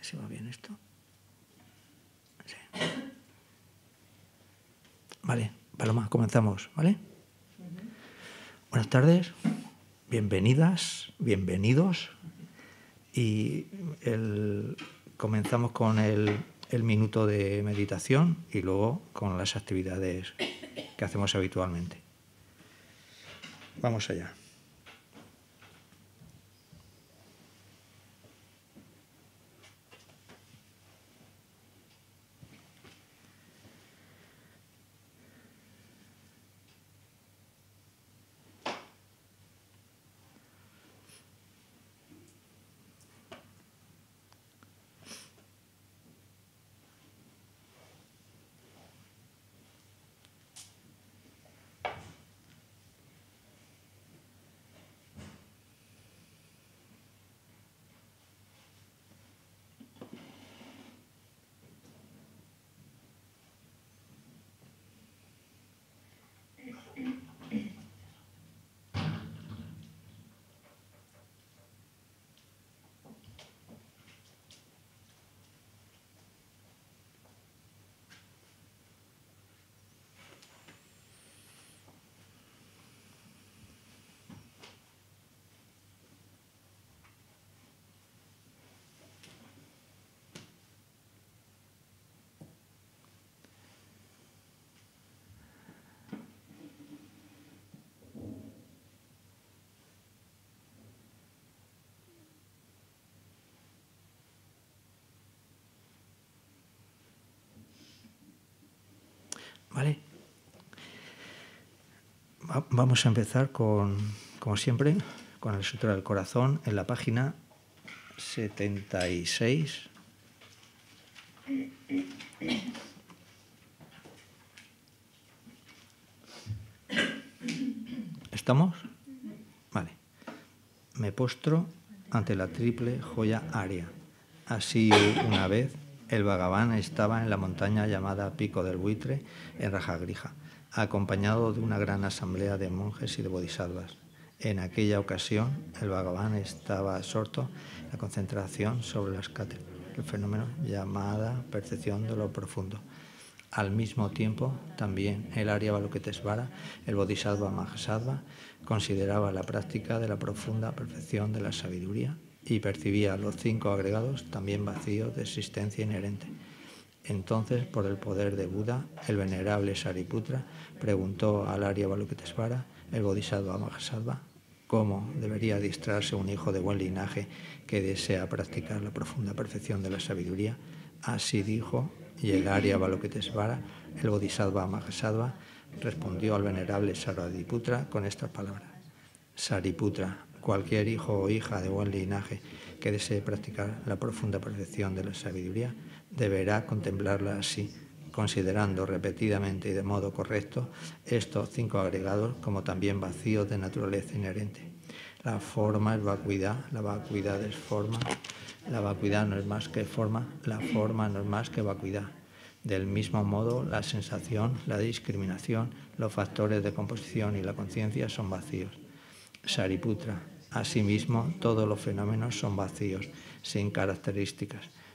¿Se, va bien esto? Vale, Paloma, comenzamos, ¿vale? Buenas tardes, bienvenidas, bienvenidos. Y comenzamos con el minuto de meditación y luego con las actividades que hacemos habitualmente. Vamos allá. vamos a empezar con, como siempre, con el Sutra del Corazón en la página 76. ¿Estamos? Vale. Me postro ante la triple joya área. Así una vez el vagabán estaba en la montaña llamada Pico del Buitre, en Rajagrija acompañado de una gran asamblea de monjes y de bodhisattvas. En aquella ocasión, el Bhagavan estaba absorto en la concentración sobre las cátedras, el fenómeno llamada percepción de lo profundo. Al mismo tiempo, también el Arya Balokitesvara, el Bodhisattva Mahasattva, consideraba la práctica de la profunda perfección de la sabiduría y percibía los cinco agregados también vacíos de existencia inherente. Entonces, por el poder de Buda, el venerable Sariputra preguntó al Arya Balukitesvara, el Bodhisattva Mahasattva, cómo debería distraerse un hijo de buen linaje que desea practicar la profunda perfección de la sabiduría. Así dijo, y el Arya Balukitesvara, el Bodhisattva Mahasattva, respondió al venerable Sariputra con estas palabras. Sariputra, cualquier hijo o hija de buen linaje que desee practicar la profunda perfección de la sabiduría, deberá contemplarla así, considerando repetidamente y de modo correcto estos cinco agregados como también vacíos de naturaleza inherente. La forma es vacuidad, la vacuidad es forma, la vacuidad no es más que forma, la forma no es más que vacuidad. Del mismo modo, la sensación, la discriminación, los factores de composición y la conciencia son vacíos. Sariputra, asimismo, todos los fenómenos son vacíos, sin características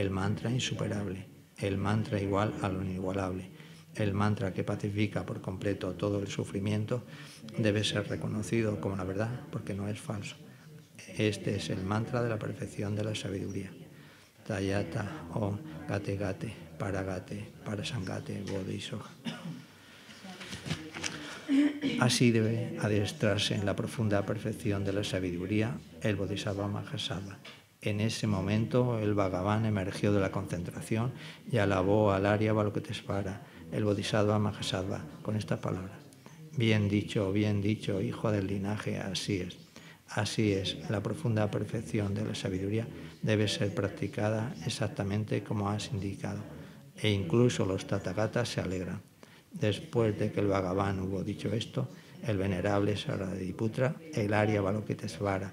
el mantra insuperable, el mantra igual a lo inigualable, el mantra que pacifica por completo todo el sufrimiento, debe ser reconocido como la verdad porque no es falso. Este es el mantra de la perfección de la sabiduría. Tayata Om Gate Gate Paragate Parasangate Bodhisattva. Así debe adiestrarse en la profunda perfección de la sabiduría el Bodhisattva Mahasattva, en ese momento el Bhagavan emergió de la concentración y alabó al Arya Balokitesvara, el Bodhisattva Mahasattva, con estas palabras. Bien dicho, bien dicho, hijo del linaje, así es. Así es, la profunda perfección de la sabiduría debe ser practicada exactamente como has indicado. E incluso los tatagatas se alegran. Después de que el Bhagavan hubo dicho esto, el venerable Saradiputra, el Arya Balokitesvara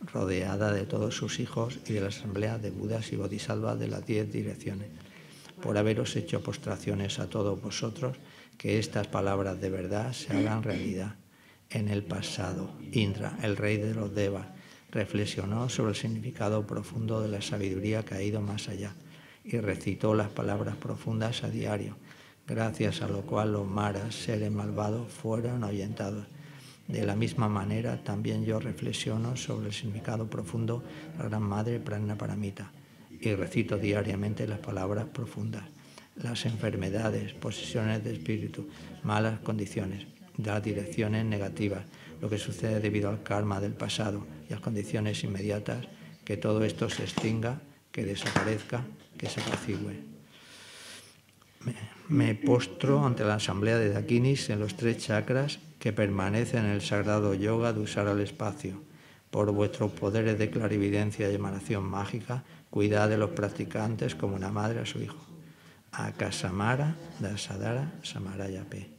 rodeada de todos sus hijos y de la asamblea de Budas y Bodhisattvas de las diez direcciones, por haberos hecho postraciones a todos vosotros, que estas palabras de verdad se hagan realidad. En el pasado, Indra, el rey de los Devas, reflexionó sobre el significado profundo de la sabiduría que ha ido más allá y recitó las palabras profundas a diario, gracias a lo cual los maras, seres malvados, fueron ahuyentados de la misma manera, también yo reflexiono sobre el significado profundo de la Gran Madre Prana Paramita y recito diariamente las palabras profundas, las enfermedades, posesiones de espíritu, malas condiciones, las direcciones negativas, lo que sucede debido al karma del pasado y las condiciones inmediatas, que todo esto se extinga, que desaparezca, que se apacigüe. Me, me, postro ante la asamblea de Dakinis en los tres chakras que permanece en el sagrado yoga de usar al espacio. Por vuestros poderes de clarividencia y emanación mágica, cuidad de los practicantes como una madre a su hijo. Akasamara Dasadara Samarayapé.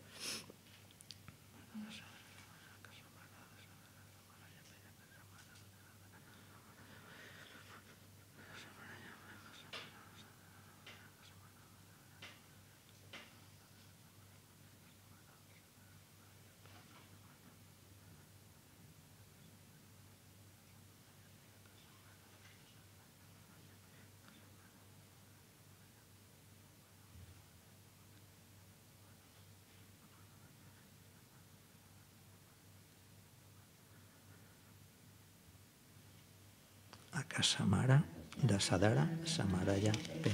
Akasamara Dasadara Samaraya Pe.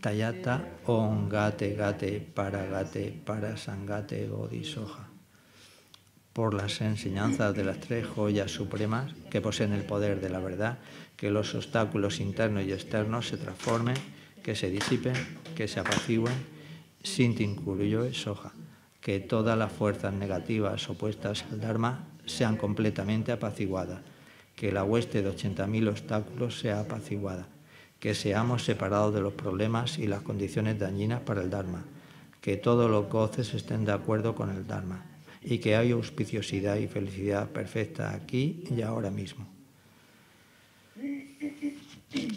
Tayata ongate, gate paragate, para gate para sangate Por las enseñanzas de las tres joyas supremas que poseen el poder de la verdad, que los obstáculos internos y externos se transformen, que se disipen, que se apacigüen, sin y soja. Que todas las fuerzas negativas opuestas al Dharma sean completamente apaciguadas que la hueste de 80.000 obstáculos sea apaciguada, que seamos separados de los problemas y las condiciones dañinas para el Dharma, que todos los goces estén de acuerdo con el Dharma y que haya auspiciosidad y felicidad perfecta aquí y ahora mismo.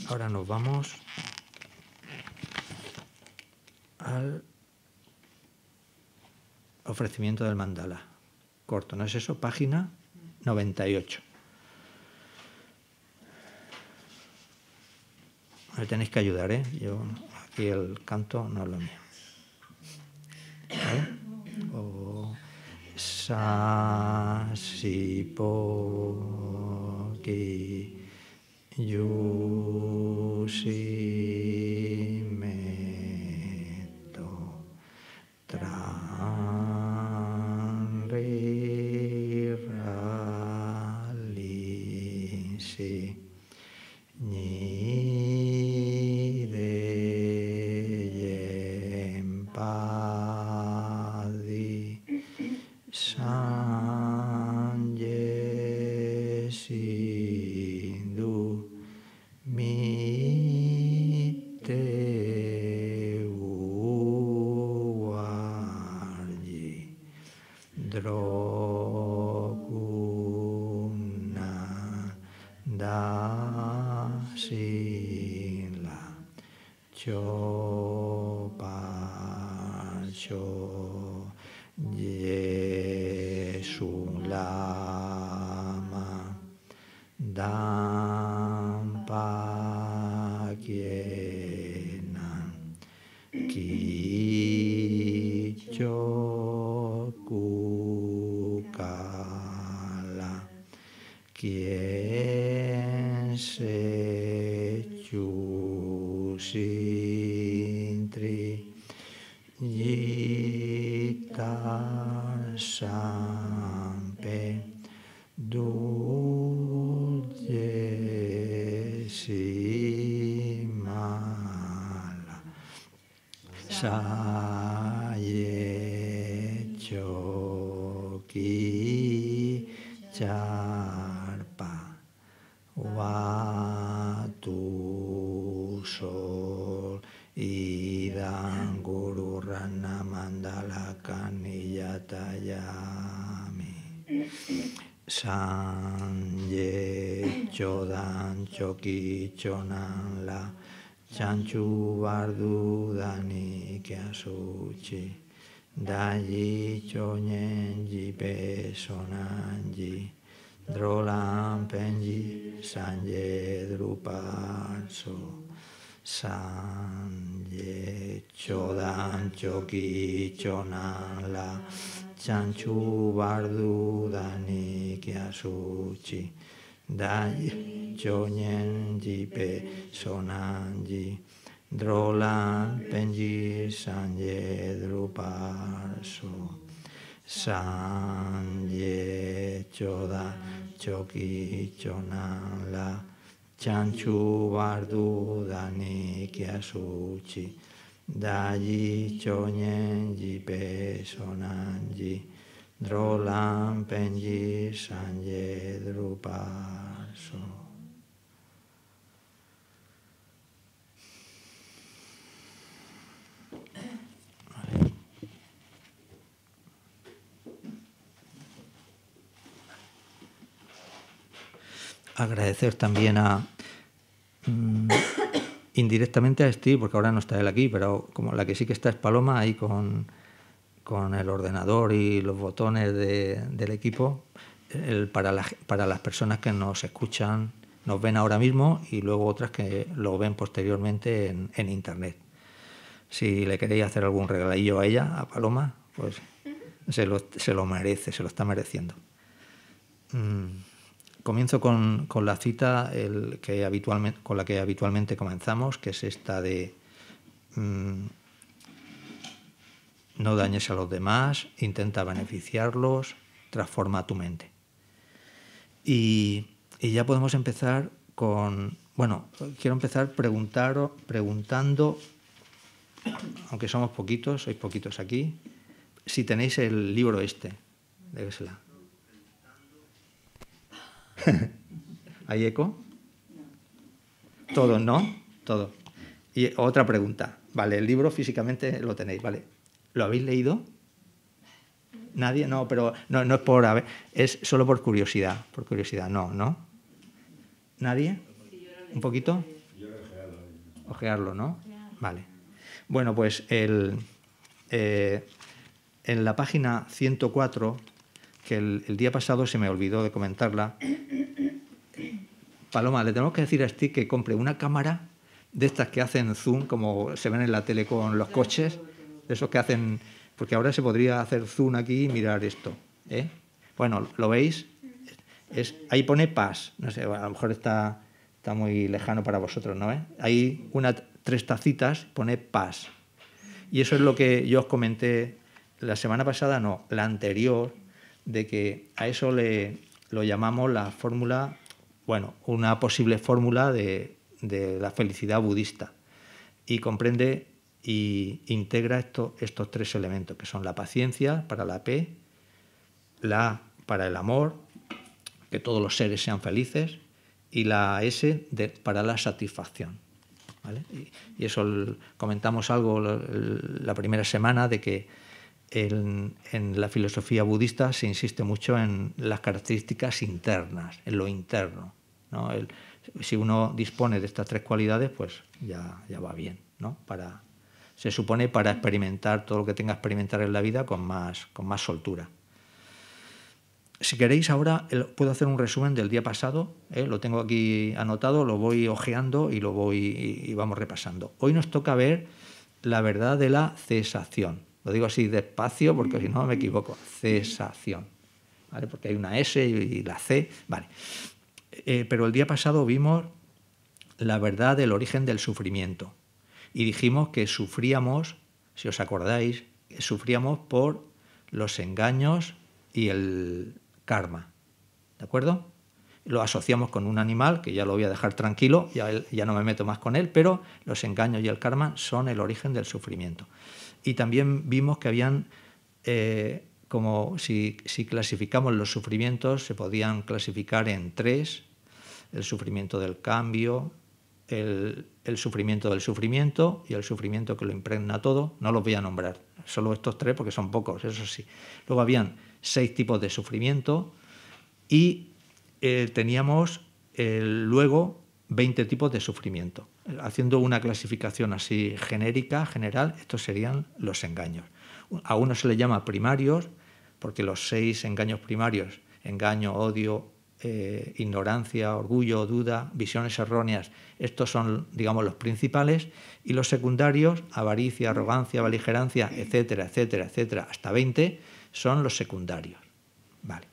Ahora nos vamos al ofrecimiento del mandala. Corto, ¿no es eso? Página 98. tenéis que ayudar, ¿eh? Yo aquí el canto no es lo mío. O si po txoki txonan la, txantxu bardu danik jasutxi, da jitxonen jipe sonan ji, drolan penji sanje jedru sanje san txoki txonan la, txantxu bardu danik jasutxi, dai chonyen ji pe sonan ji drolan pen ji san ye drupa so san choda bardu dani kya suchi dai pe Drolam Penji Sanje Drupaso. Agradecer también a mm, indirectamente a Steve, porque ahora no está él aquí, pero como la que sí que está es Paloma ahí con con el ordenador y los botones del equipo para, para las personas que nos escuchan, nos ven ahora mismo y luego otras que lo ven posteriormente en, internet. Si le queréis hacer algún regalillo a ella, a Paloma, pues se lo, merece, se lo está mereciendo. Mm, comienzo con, la cita el que habitualmente, con la que habitualmente comenzamos, que es esta de mm, no dañes a los demás, intenta beneficiarlos, transforma tu mente. Y, ya podemos empezar con, bueno, quiero empezar preguntando, aunque somos poquitos, sois poquitos aquí, si tenéis el libro este, de ¿Hay eco? todo ¿no? todo Y otra pregunta. Vale, el libro físicamente lo tenéis, vale. ¿Lo habéis leído? Nadie, no, pero no, es por a es solo por curiosidad, por curiosidad, no, ¿no? ¿Nadie? ¿Un poquito? Ojearlo, ¿no? Vale. Bueno, pues el, eh, en la página 104, que el, el, día pasado se me olvidó de comentarla, Paloma, le tenemos que decir a Steve que compre una cámara de estas que hacen zoom, como se ven en la tele con los coches, de que hacen, porque ahora se podría hacer zoom aquí y mirar esto. ¿eh? Bueno, ¿lo veis? Es, ahí pone paz, no sé, a lo mejor está, está muy lejano para vosotros, ¿no? ¿Eh? Hay una, tres tacitas, pone paz. Y eso es lo que yo os comenté la semana pasada, no, la anterior, de que a eso le, lo llamamos la fórmula, bueno, una posible fórmula de, de la felicidad budista. Y comprende y integra estos tres elementos, que son la paciencia para la P, la para el amor, que todos los seres sean felices, y la S para la satisfacción. Y, eso comentamos algo la primera semana de que en la filosofía budista se insiste mucho en las características internas, en lo interno. si uno dispone de estas tres cualidades, pues ya, ya va bien ¿no? para, se supone para experimentar todo lo que tenga que experimentar en la vida con más, con más soltura. Si queréis, ahora puedo hacer un resumen del día pasado, ¿eh? lo tengo aquí anotado, lo voy ojeando y lo voy y vamos repasando. Hoy nos toca ver la verdad de la cesación. Lo digo así despacio porque si no me equivoco. Cesación. ¿Vale? Porque hay una S y la C. Vale. Eh, pero el día pasado vimos la verdad del origen del sufrimiento y dijimos que sufríamos, si os acordáis, que sufríamos por los engaños y el karma. ¿De acuerdo? Lo asociamos con un animal, que ya lo voy a dejar tranquilo, ya, ya no me meto más con él, pero los engaños y el karma son el origen del sufrimiento. Y también vimos que habían eh, como si, si, clasificamos los sufrimientos, se podían clasificar en tres, el sufrimiento del cambio, el, sufrimiento del sufrimiento y el sufrimiento que lo impregna todo. No los voy a nombrar, solo estos tres porque son pocos, eso sí. Luego habían seis tipos de sufrimiento y eh, teníamos eh, luego 20 tipos de sufrimiento. Haciendo una clasificación así genérica, general, estos serían los engaños. A uno se le llama primarios, porque los seis engaños primarios, engaño, odio, eh, ignorancia, orgullo, duda, visiones erróneas. Estos son, digamos, los principales y los secundarios, avaricia, arrogancia, valigerancia, etcétera, etcétera, etcétera, hasta 20, son los secundarios. Vale.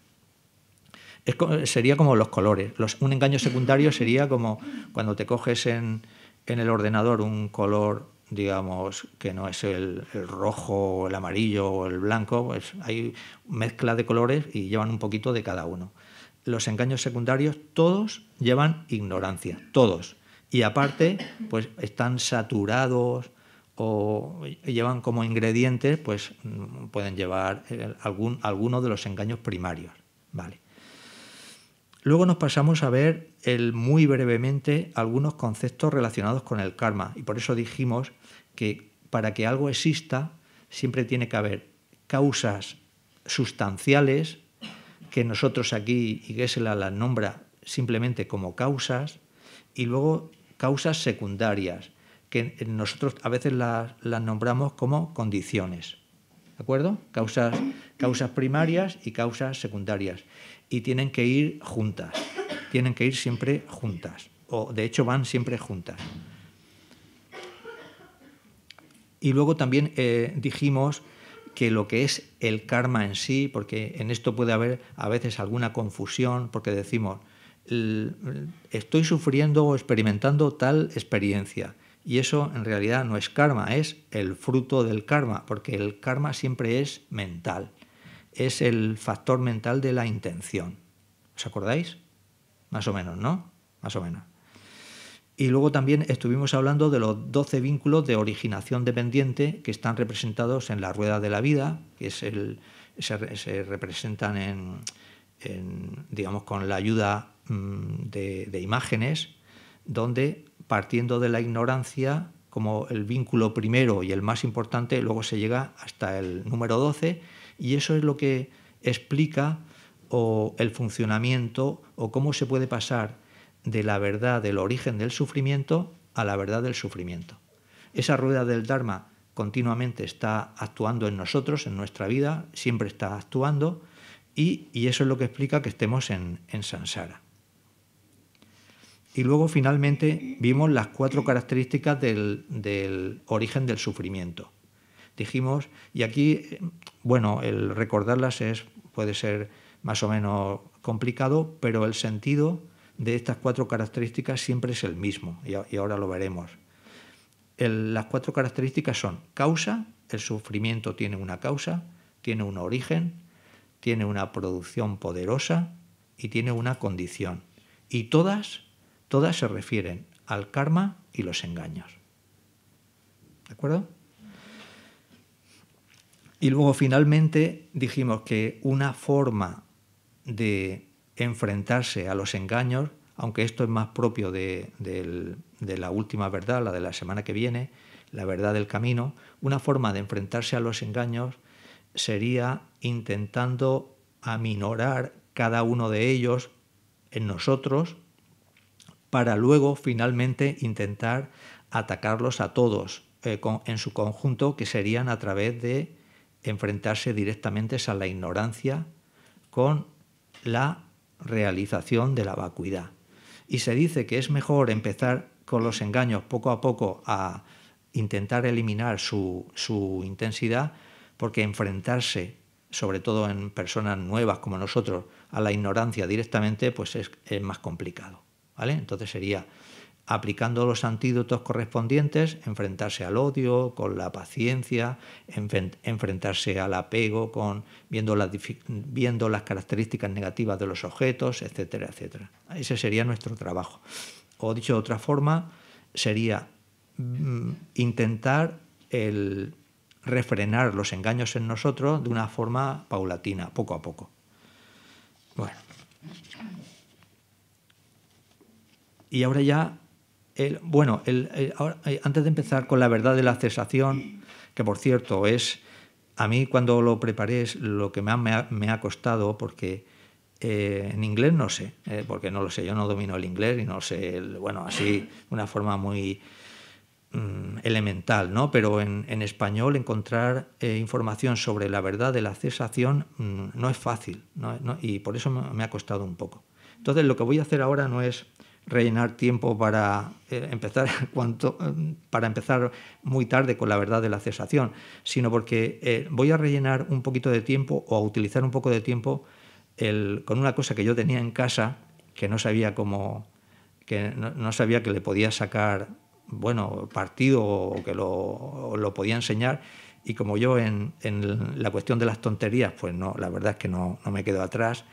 sería como los colores. un engaño secundario sería como cuando te coges en, el ordenador un color digamos, que no es el, el, rojo, el amarillo o el blanco, pues hay mezcla de colores y llevan un poquito de cada uno los engaños secundarios, todos llevan ignorancia, todos. Y aparte, pues están saturados o llevan como ingredientes, pues mm, pueden llevar eh, algún, alguno de los engaños primarios. Vale. Luego nos pasamos a ver el, muy brevemente algunos conceptos relacionados con el karma. Y por eso dijimos que para que algo exista siempre tiene que haber causas sustanciales que nosotros aquí y la las nombra simplemente como causas, y luego causas secundarias, que nosotros a veces las, nombramos como condiciones. ¿De acuerdo? Causas, causas primarias y causas secundarias. Y tienen que ir juntas. Tienen que ir siempre juntas. O de hecho van siempre juntas. Y luego también eh, dijimos que lo que es el karma en sí, porque en esto puede haber a veces alguna confusión, porque decimos, estoy sufriendo o experimentando tal experiencia. Y eso en realidad no es karma, es el fruto del karma, porque el karma siempre es mental, es el factor mental de la intención. ¿Os acordáis? Más o menos, ¿no? Más o menos. Y luego también estuvimos hablando de los 12 vínculos de originación dependiente que están representados en la rueda de la vida, que es el, se, representan en, digamos, con la ayuda mm, de, imágenes, donde partiendo de la ignorancia como el vínculo primero y el más importante, luego se llega hasta el número 12 y eso es lo que explica el funcionamiento o cómo se puede pasar de la verdad del origen del sufrimiento a la verdad del sufrimiento. Esa rueda del Dharma continuamente está actuando en nosotros, en nuestra vida, siempre está actuando y, eso es lo que explica que estemos en, en Y luego finalmente vimos las cuatro características del, del, origen del sufrimiento. Dijimos, y aquí, bueno, el recordarlas es, puede ser más o menos complicado, pero el sentido de estas cuatro características siempre es el mismo, y, ahora lo veremos. las cuatro características son causa, el sufrimiento tiene una causa, tiene un origen, tiene una producción poderosa y tiene una condición. Y todas, todas se refieren al karma y los engaños. ¿De acuerdo? Y luego finalmente dijimos que una forma de enfrentarse a los engaños, aunque esto es más propio de, la última verdad, la de la semana que viene, la verdad del camino, una forma de enfrentarse a los engaños sería intentando aminorar cada uno de ellos en nosotros para luego finalmente intentar atacarlos a todos eh, en su conjunto, que serían a través de enfrentarse directamente a la ignorancia con la realización de la vacuidad. Y se dice que es mejor empezar con los engaños poco a poco a intentar eliminar su, intensidad, porque enfrentarse, sobre todo en personas nuevas como nosotros, a la ignorancia directamente, pues es, más complicado. ¿vale? Entonces sería aplicando los antídotos correspondientes, enfrentarse al odio con la paciencia, enfrentarse al apego con viendo las, viendo las características negativas de los objetos, etcétera, etcétera. Ese sería nuestro trabajo. O dicho de otra forma, sería mm, intentar el refrenar los engaños en nosotros de una forma paulatina, poco a poco. Bueno. Y ahora ya bueno, eh, antes de empezar con la verdad de la cesación, que por cierto es, a mí cuando lo preparé es lo que me ha, me ha, costado, porque eh, en inglés no sé, eh, porque no lo sé, yo no domino el inglés y no sé, bueno, así, una forma muy mm, elemental, ¿no? Pero en, español encontrar información sobre la verdad de la cesación mm, no es fácil, ¿no? y por eso me ha costado un poco. Entonces, lo que voy a hacer ahora no es rellenar tiempo para eh, empezar cuanto, para empezar muy tarde con la verdad de la cesación, sino porque eh, voy a rellenar un poquito de tiempo o a utilizar un poco de tiempo con una cosa que yo tenía en casa que no sabía cómo que no, sabía que le podía sacar bueno partido o que lo, podía enseñar y como yo en, la cuestión de las tonterías pues no la verdad es que no, no me quedo atrás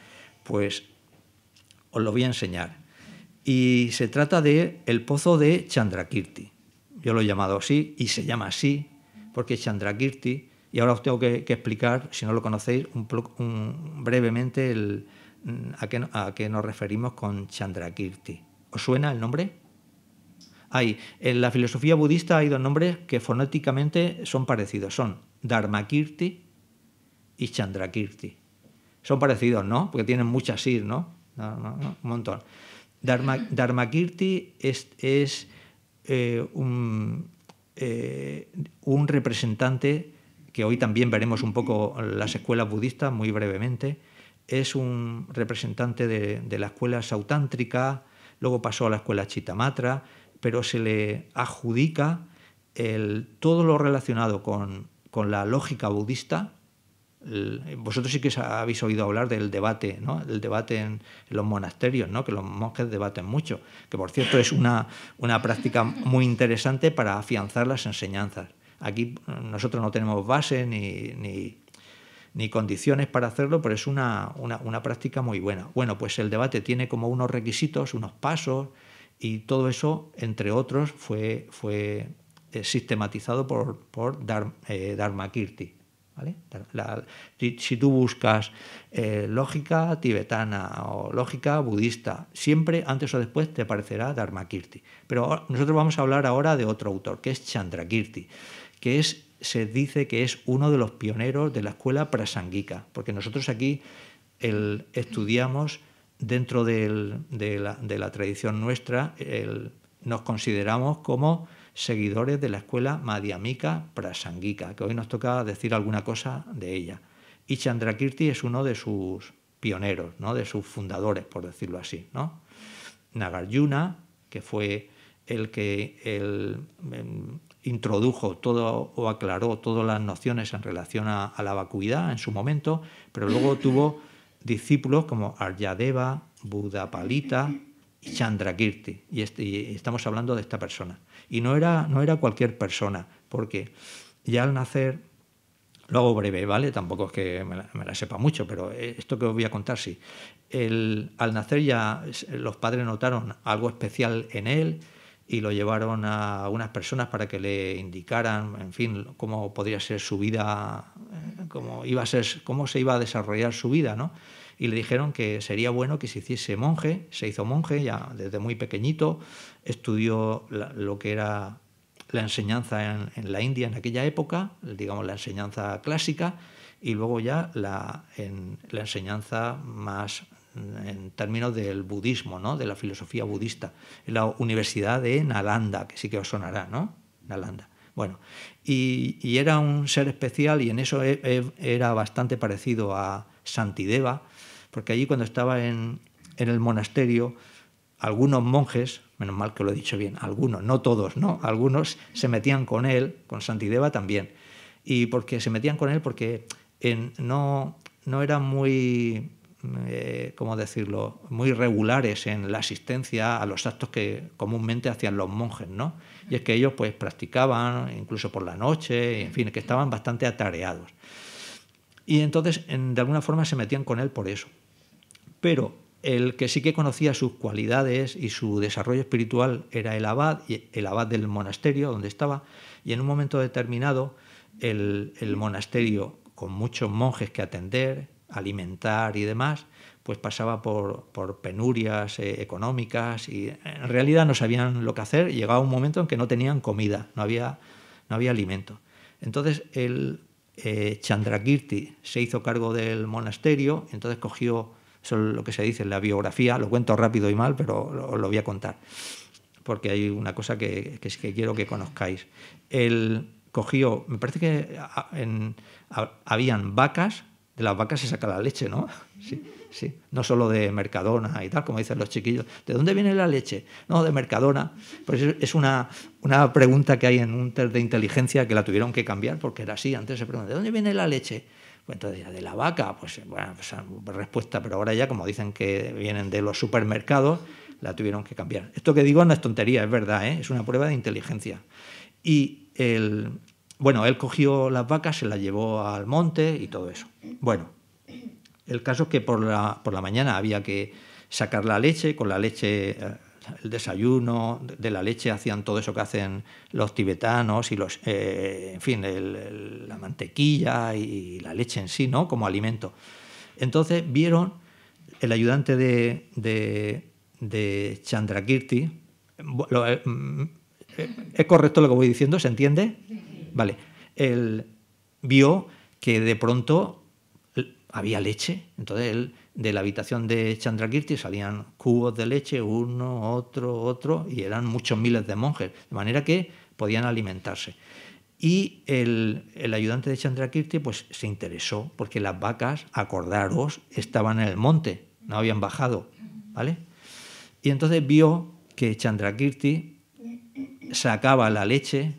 pues os lo voy a enseñar y se trata de el pozo de Chandrakirti. Yo lo he llamado así y se llama así porque Chandrakirti, y ahora os tengo que, explicar, si no lo conocéis, brevemente a, qué, nos referimos con Chandrakirti. ¿Os suena el nombre? Hay, en la filosofía budista hay dos nombres que fonéticamente son parecidos, son Dharmakirti y Chandrakirti. Son parecidos, ¿no? Porque tienen muchas ir, ¿no? no Un montón. Dharma, Dharmakirti es, eh, eh, un, representante que hoy también veremos un poco las escuelas budistas muy brevemente. Es un representante de, la escuela sautántrica, luego pasó a la escuela chitamatra, pero se le adjudica todo lo relacionado con la lógica budista, vosotros sí que habéis oído hablar del debate, ¿no? El debate en, los monasterios, ¿no? Que los monjes debaten mucho, que por cierto es una, práctica muy interesante para afianzar las enseñanzas. Aquí mm, nosotros no tenemos base ni, ni, condiciones para hacerlo, pero es una, práctica muy buena. Bueno, pues el debate tiene como unos requisitos, unos pasos, y todo eso, entre otros, fue, fue eh, sistematizado por, por dar eh, Dharmakirti si, tú buscas eh, lógica tibetana o lógica budista, siempre antes o después te aparecerá Dharmakirti. Pero nosotros vamos a hablar ahora de otro autor, que es Chandrakirti, que es, se dice que es uno de los pioneros de la escuela prasangika, porque nosotros aquí el, estudiamos dentro de, la, tradición nuestra, nos consideramos como seguidores de la escuela Madhyamika Prasangika, que hoy nos toca decir alguna cosa de ella. Y Chandrakirti es uno de sus pioneros, ¿no? de sus fundadores, por decirlo así. ¿no? Nagarjuna, que fue el que em, introdujo todo o aclaró todas las nociones en relación a, la vacuidad en su momento, pero luego tuvo discípulos como Aryadeva, Budapalita y Chandrakirti. Este, y estamos hablando de esta persona. Y no era, no era cualquier persona, porque ya al nacer, lo hago breve, ¿vale? Tampoco es que me la, sepa mucho, pero eh, esto que os voy a contar sí. El, al nacer ya los padres notaron algo especial en él y lo llevaron a unas personas para que le indicaran, en fin, cómo podría ser su vida, eh, cómo, iba a ser, cómo se iba a desarrollar su vida, ¿no? Y le dijeron que sería bueno que se hiciese monje, se hizo monje ya desde muy pequeñito, estudió lo que era la enseñanza en, la India en aquella época, digamos la enseñanza clásica, y luego ya la, enseñanza más en términos del budismo, ¿no? de la filosofía budista, en la Universidad de Nalanda, que sí que os sonará, ¿no? Nalanda. Bueno, y, era un ser especial y en eso e, e, era bastante parecido a Santideva, porque allí cuando estaba en, en el monasterio, algunos monjes, menos mal que lo he dicho bien, algunos, no todos, no, algunos se metían con él, con Santideva también. Y porque se metían con él porque en, no, no eran muy, eh, ¿cómo decirlo?, muy regulares en la asistencia a los actos que comúnmente hacían los monjes, ¿no? Y es que ellos pues practicaban incluso por la noche, en fin, que estaban bastante atareados. Y entonces, de alguna forma, se metían con él por eso. Pero el que sí que conocía sus cualidades y su desarrollo espiritual era el abad, el abad del monasterio donde estaba, y en un momento determinado el, monasterio, con muchos monjes que atender, alimentar y demás, pues pasaba por, penurias eh, económicas y en realidad no sabían lo que hacer. Llegaba un momento en que no tenían comida, no había, no había alimento. Entonces el eh, Chandrakirti se hizo cargo del monasterio, entonces cogió eso es lo que se dice en la biografía. Lo cuento rápido y mal, pero os lo voy a contar. Porque hay una cosa que, quiero que conozcáis. Él cogió, me parece que habían vacas, de las vacas se saca la leche, ¿no? Sí, sí. No solo de Mercadona y tal, como dicen los chiquillos. ¿De dónde viene la leche? No, de Mercadona. Pues es una, una pregunta que hay en un test de inteligencia que la tuvieron que cambiar porque era así. Antes se preguntaba, ¿de dónde viene la leche? Entonces, de la vaca, pues bueno, pues, respuesta, pero ahora ya como dicen que vienen de los supermercados, la tuvieron que cambiar. Esto que digo no es tontería, es verdad, ¿eh? es una prueba de inteligencia. Y el, bueno, él cogió las vacas, se las llevó al monte y todo eso. Bueno, el caso es que por la, por la mañana había que sacar la leche, con la leche eh, el desayuno, de la leche hacían todo eso que hacen los tibetanos y los, eh, en fin, la mantequilla y la leche en sí, ¿no? Como alimento. Entonces vieron el ayudante de, de, Chandrakirti, eh, mm, ¿es correcto lo que voy diciendo? ¿Se entiende? Vale. Él vio que de pronto había leche, entonces él de la habitación de Chandrakirti salían cubos de leche, uno, otro, otro, y eran muchos miles de monjes, de manera que podían alimentarse. Y el, ayudante de Chandrakirti pues, se interesó, porque las vacas, acordaros, estaban en el monte, no habían bajado, ¿vale? Y entonces vio que Chandrakirti sacaba la leche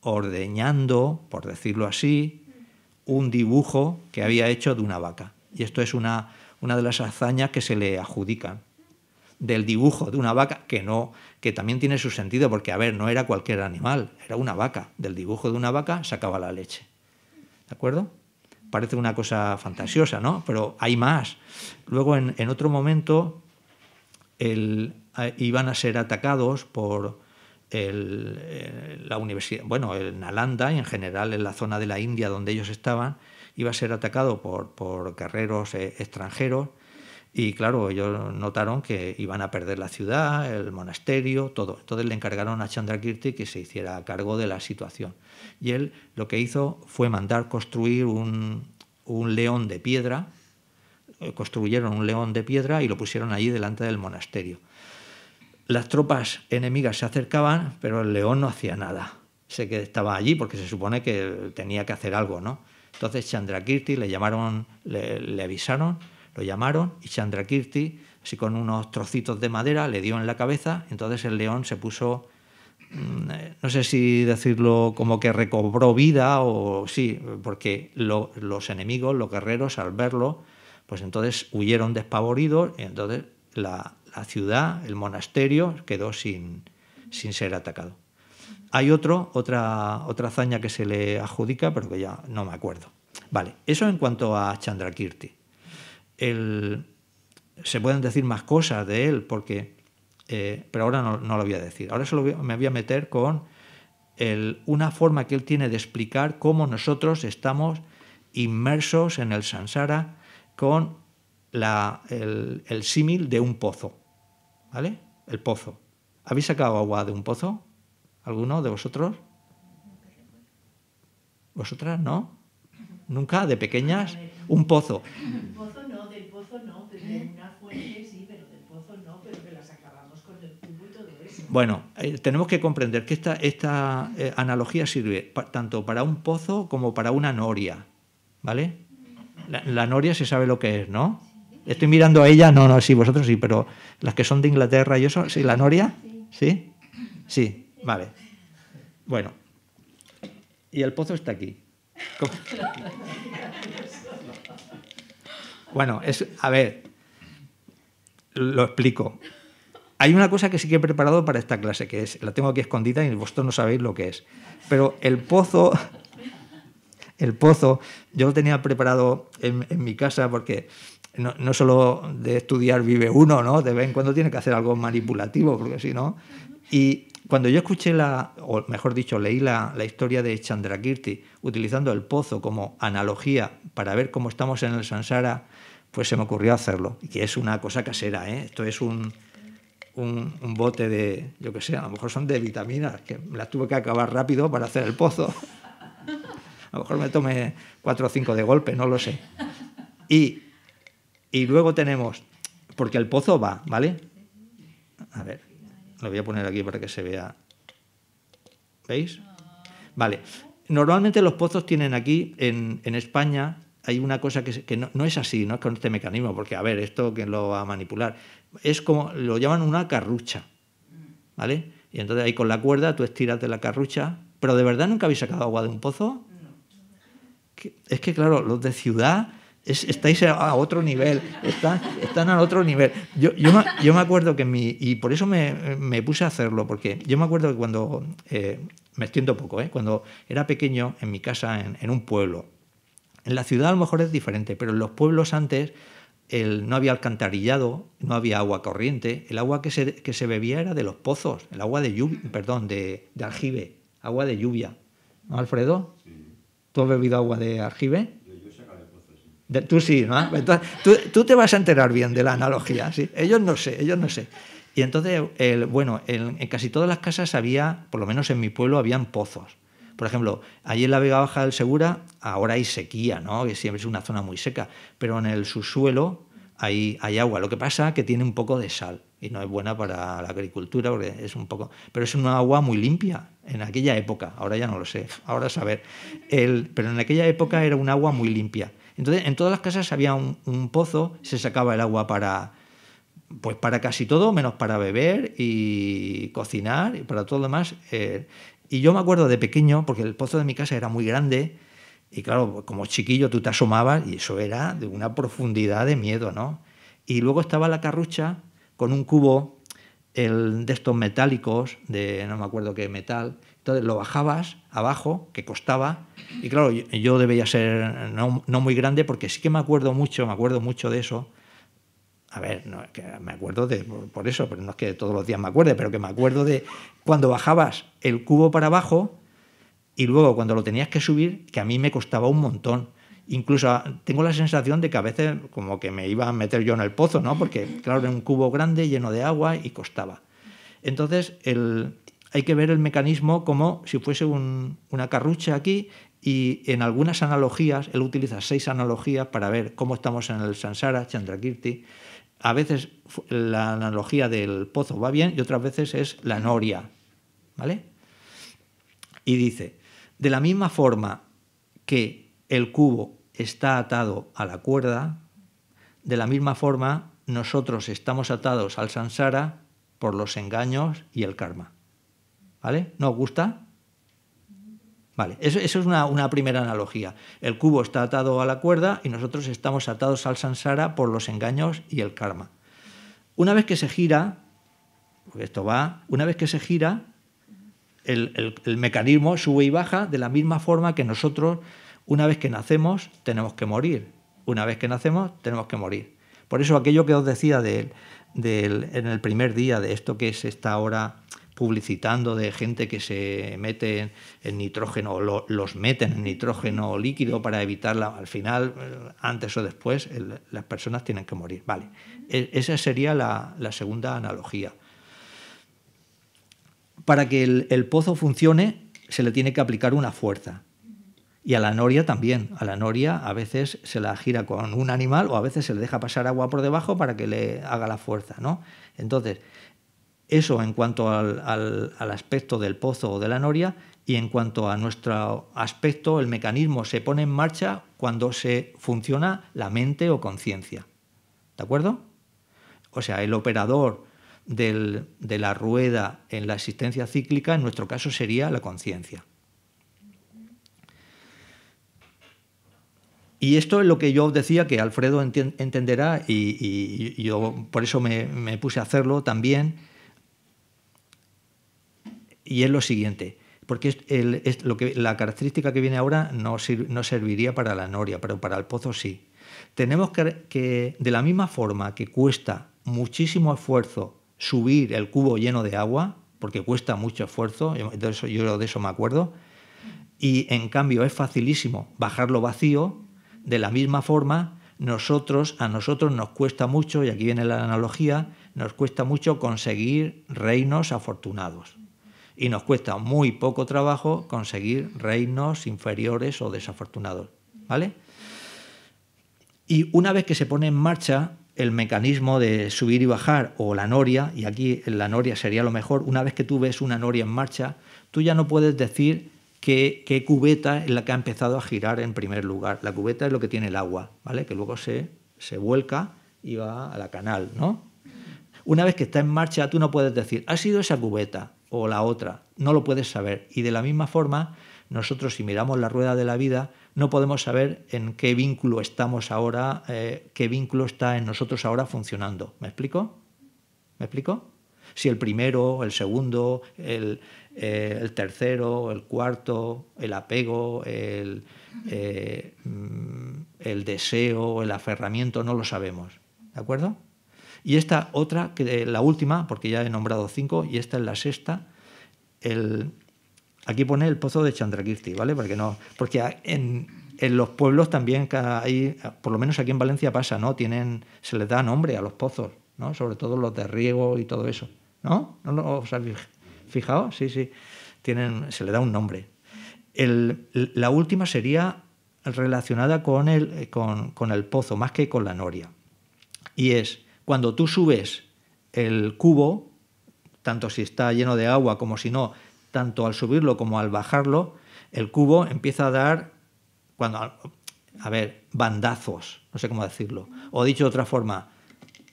ordeñando, por decirlo así, un dibujo que había hecho de una vaca y esto es una, de las hazañas que se le adjudican, del dibujo de una vaca, que no, que también tiene su sentido, porque a ver, no era cualquier animal, era una vaca. Del dibujo de una vaca sacaba la leche. ¿De acuerdo? Parece una cosa fantasiosa, ¿no? Pero hay más. Luego, en, otro momento, eh, iban a ser atacados por eh, la universidad, bueno, en Nalanda y en general en la zona de la India donde ellos estaban, iba a ser atacado por, por guerreros eh, extranjeros. Y claro, ellos notaron que iban a perder la ciudad, el monasterio, todo. Entonces le encargaron a Chandrakirti que se hiciera cargo de la situación. Y él lo que hizo fue mandar construir un, un león de piedra, eh, construyeron un león de piedra y lo pusieron allí delante del monasterio. Las tropas enemigas se acercaban, pero el león no hacía nada. Sé que estaba allí porque se supone que tenía que hacer algo, ¿no? Entonces Chandrakirti le llamaron, le, avisaron, lo llamaron y Chandrakirti, así con unos trocitos de madera, le dio en la cabeza. Entonces el león se puso, mm, eh, no sé si decirlo como que recobró vida o sí, porque los enemigos, los guerreros, al verlo, pues entonces huyeron despavoridos y entonces la, la ciudad, el monasterio, quedó sin, sin ser atacado. Hay otro, otra, otra hazaña que se le adjudica, pero que ya no me acuerdo. Vale, eso en cuanto a Chandrakirti. se pueden decir más cosas de él, porque, eh, pero ahora no, lo voy a decir. Ahora solo me voy a meter con una forma que él tiene de explicar cómo nosotros estamos inmersos en el sansara con el, el símil de un pozo. ¿Vale? El pozo. ¿Habéis sacado agua de un pozo? ¿Alguno de vosotros? ¿Vosotras no? ¿Nunca? ¿De pequeñas? Un pozo. Un pozo no, del pozo no, pero una fuente sí, pero del pozo no, pero que las acabamos con el tubo y todo eso. Bueno, eh, tenemos que comprender que esta, esta eh, analogía sirve tanto para un pozo como para una noria, ¿vale? La, noria se sabe lo que es, ¿no? Estoy mirando a ella, no, no, sí, vosotros sí, pero las que son de Inglaterra y eso, ¿sí? ¿La noria? ¿Sí? Sí. Vale. Bueno. Y el pozo está aquí. Bueno, es, a ver, lo explico. Hay una cosa que sí que he preparado para esta clase, que es, la tengo aquí escondida y vosotros no sabéis lo que es. Pero el pozo, el pozo, yo lo tenía preparado en, mi casa porque no, no, solo de estudiar vive uno, ¿no? De vez en cuando tiene que hacer algo manipulativo, porque si no. Y cuando yo escuché la, o mejor dicho, leí la, la historia de Chandrakirti utilizando el pozo como analogía para ver cómo estamos en el sansara, pues se me ocurrió hacerlo. Y que es una cosa casera, ¿eh? Esto es un, un, bote de, yo qué sé, a lo mejor son de vitaminas, que las tuve que acabar rápido para hacer el pozo. A lo mejor me tomé cuatro o cinco de golpe, no lo sé. y luego tenemos, porque el pozo va, ¿vale? A ver, lo voy a poner aquí para que se vea. ¿Veis? Vale. Normalmente los pozos tienen aquí, en, España, hay una cosa que, que no, es así, no es con este mecanismo, porque a ver, esto quién lo va a manipular. Es como, lo llaman una carrucha, ¿vale? Y entonces ahí con la cuerda tú estiras la carrucha, pero ¿de verdad nunca habéis sacado agua de un pozo? Es que claro, los de ciudad estáis a otro nivel, están, a otro nivel. Yo, me, acuerdo que mi, y por eso me, puse a hacerlo, porque yo me acuerdo que cuando, eh, me extiendo poco, eh, cuando era pequeño en mi casa, en, un pueblo, en la ciudad a lo mejor es diferente, pero en los pueblos antes el, no había alcantarillado, no había agua corriente, el agua que se, que se bebía era de los pozos, el agua de lluvia, perdón, de, aljibe, agua de lluvia. ¿No, Alfredo? Sí. ¿Tú has bebido agua de aljibe? tú sí, ¿no? Ah. tú, te vas a enterar bien de la analogía, Ellos no sé, ellos no sé. Y entonces, bueno, en casi todas las casas había, por lo menos en mi pueblo, habían pozos. Por ejemplo, allí en la Vega Baja del Segura ahora hay sequía, ¿no? Que siempre es una zona muy seca, pero en el subsuelo hay, hay agua. Lo que pasa es que tiene un poco de sal y no es buena para la agricultura porque es un poco... Pero es una agua muy limpia en aquella época, ahora ya no lo sé, ahora saber. El, pero en aquella época era un agua muy limpia. Entonces, en todas las casas había un, pozo, se sacaba el agua para, pues para casi todo, menos para beber y cocinar y para todo lo demás. Eh, y yo me acuerdo de pequeño, porque el pozo de mi casa era muy grande, y claro, como chiquillo tú te asomabas y eso era de una profundidad de miedo, ¿no? Y luego estaba la carrucha con un cubo de estos metálicos, de no me acuerdo qué metal, entonces lo bajabas abajo, que costaba, y claro, yo, debía ser no, muy grande porque sí que me acuerdo mucho, me acuerdo mucho de eso. A ver, me acuerdo de, por, eso, pero no es que todos los días me acuerde, pero que me acuerdo de cuando bajabas el cubo para abajo y luego cuando lo tenías que subir, que a mí me costaba un montón. Incluso ah, tengo la sensación de que a veces como que me iba a meter yo en el pozo, ¿no? Porque claro, era un cubo grande lleno de agua y costaba. Entonces, el, hay que ver el mecanismo como si fuese una carrucha aquí y en algunas analogías, él utiliza seis analogías para ver cómo estamos en el Sansara, Chandrakirti. A veces la analogía del pozo va bien y otras veces es la noria. ¿Vale? Y dice, de la misma forma que el cubo está atado a la cuerda, de la misma forma nosotros estamos atados al Sansara por los engaños y el karma. ¿Vale? ¿No os gusta? Vale, eso, es una, primera analogía. El cubo está atado a la cuerda y nosotros estamos atados al sansara por los engaños y el karma. Una vez que se gira, esto va, una vez que se gira, el, mecanismo sube y baja de la misma forma que nosotros, una vez que nacemos, tenemos que morir. Una vez que nacemos, tenemos que morir. Por eso aquello que os decía en el primer día de esto que es esta hora publicitando de gente que se mete en nitrógeno los meten en nitrógeno líquido para evitarla. Al final, eh, antes o después, las personas tienen que morir. Vale, e, esa sería la, segunda analogía. Para que el, el pozo funcione, se le tiene que aplicar una fuerza. Y a la noria también. A la noria a veces se la gira con un animal o a veces se le deja pasar agua por debajo para que le haga la fuerza, ¿no? Entonces, eso en cuanto al, aspecto del pozo o de la noria y en cuanto a nuestro aspecto, el mecanismo se pone en marcha cuando se funciona la mente o conciencia. ¿De acuerdo? O sea, el operador de la rueda en la existencia cíclica, en nuestro caso, sería la conciencia. Y esto es lo que yo decía que Alfredo entenderá y, yo por eso me, puse a hacerlo también, y es lo siguiente, porque lo que, la característica que viene ahora no, serviría para la noria, pero para el pozo sí. Tenemos que, de la misma forma que cuesta muchísimo esfuerzo subir el cubo lleno de agua, porque cuesta mucho esfuerzo, yo de eso, yo de eso me acuerdo, y en cambio es facilísimo bajarlo vacío, de la misma forma nosotros, a nosotros nos cuesta mucho, y aquí viene la analogía, nos cuesta mucho conseguir reinos afortunados y nos cuesta muy poco trabajo conseguir reinos inferiores o desafortunados. ¿Vale? Y una vez que se pone en marcha el mecanismo de subir y bajar o la noria, y aquí la noria sería lo mejor, una vez que tú ves una noria en marcha, tú ya no puedes decir qué, cubeta es la que ha empezado a girar en primer lugar. La cubeta es lo que tiene el agua, ¿vale? Que luego se, se vuelca y va a la canal, ¿no? Una vez que está en marcha, tú no puedes decir, ha sido esa cubeta, o la otra, no lo puedes saber. Y de la misma forma, nosotros si miramos la rueda de la vida, no podemos saber en qué vínculo estamos ahora, eh, qué vínculo está en nosotros ahora funcionando. ¿Me explico? ¿Me explico? Si el primero, el segundo, el, eh, tercero, el cuarto, el apego, eh, mm, el deseo, el aferramiento, no lo sabemos. ¿De acuerdo? Y esta otra, que eh, la última, porque ya he nombrado cinco, y esta es la sexta, el, aquí pone el pozo de Chandrakirti, ¿vale? Porque, no, porque en, los pueblos también hay, por lo menos aquí en Valencia pasa, ¿no? Tienen, se les da nombre a los pozos, ¿no? Sobre todo los de riego y todo eso, ¿no? ¿No, os habéis fijado? Sí, sí. Tienen, se le da un nombre. la última sería relacionada con el, con, con el pozo, más que con la noria. Y es cuando tú subes el cubo, tanto si está lleno de agua como si no, tanto al subirlo como al bajarlo, el cubo empieza a dar, cuando, a ver, bandazos, no sé cómo decirlo. O dicho de otra forma,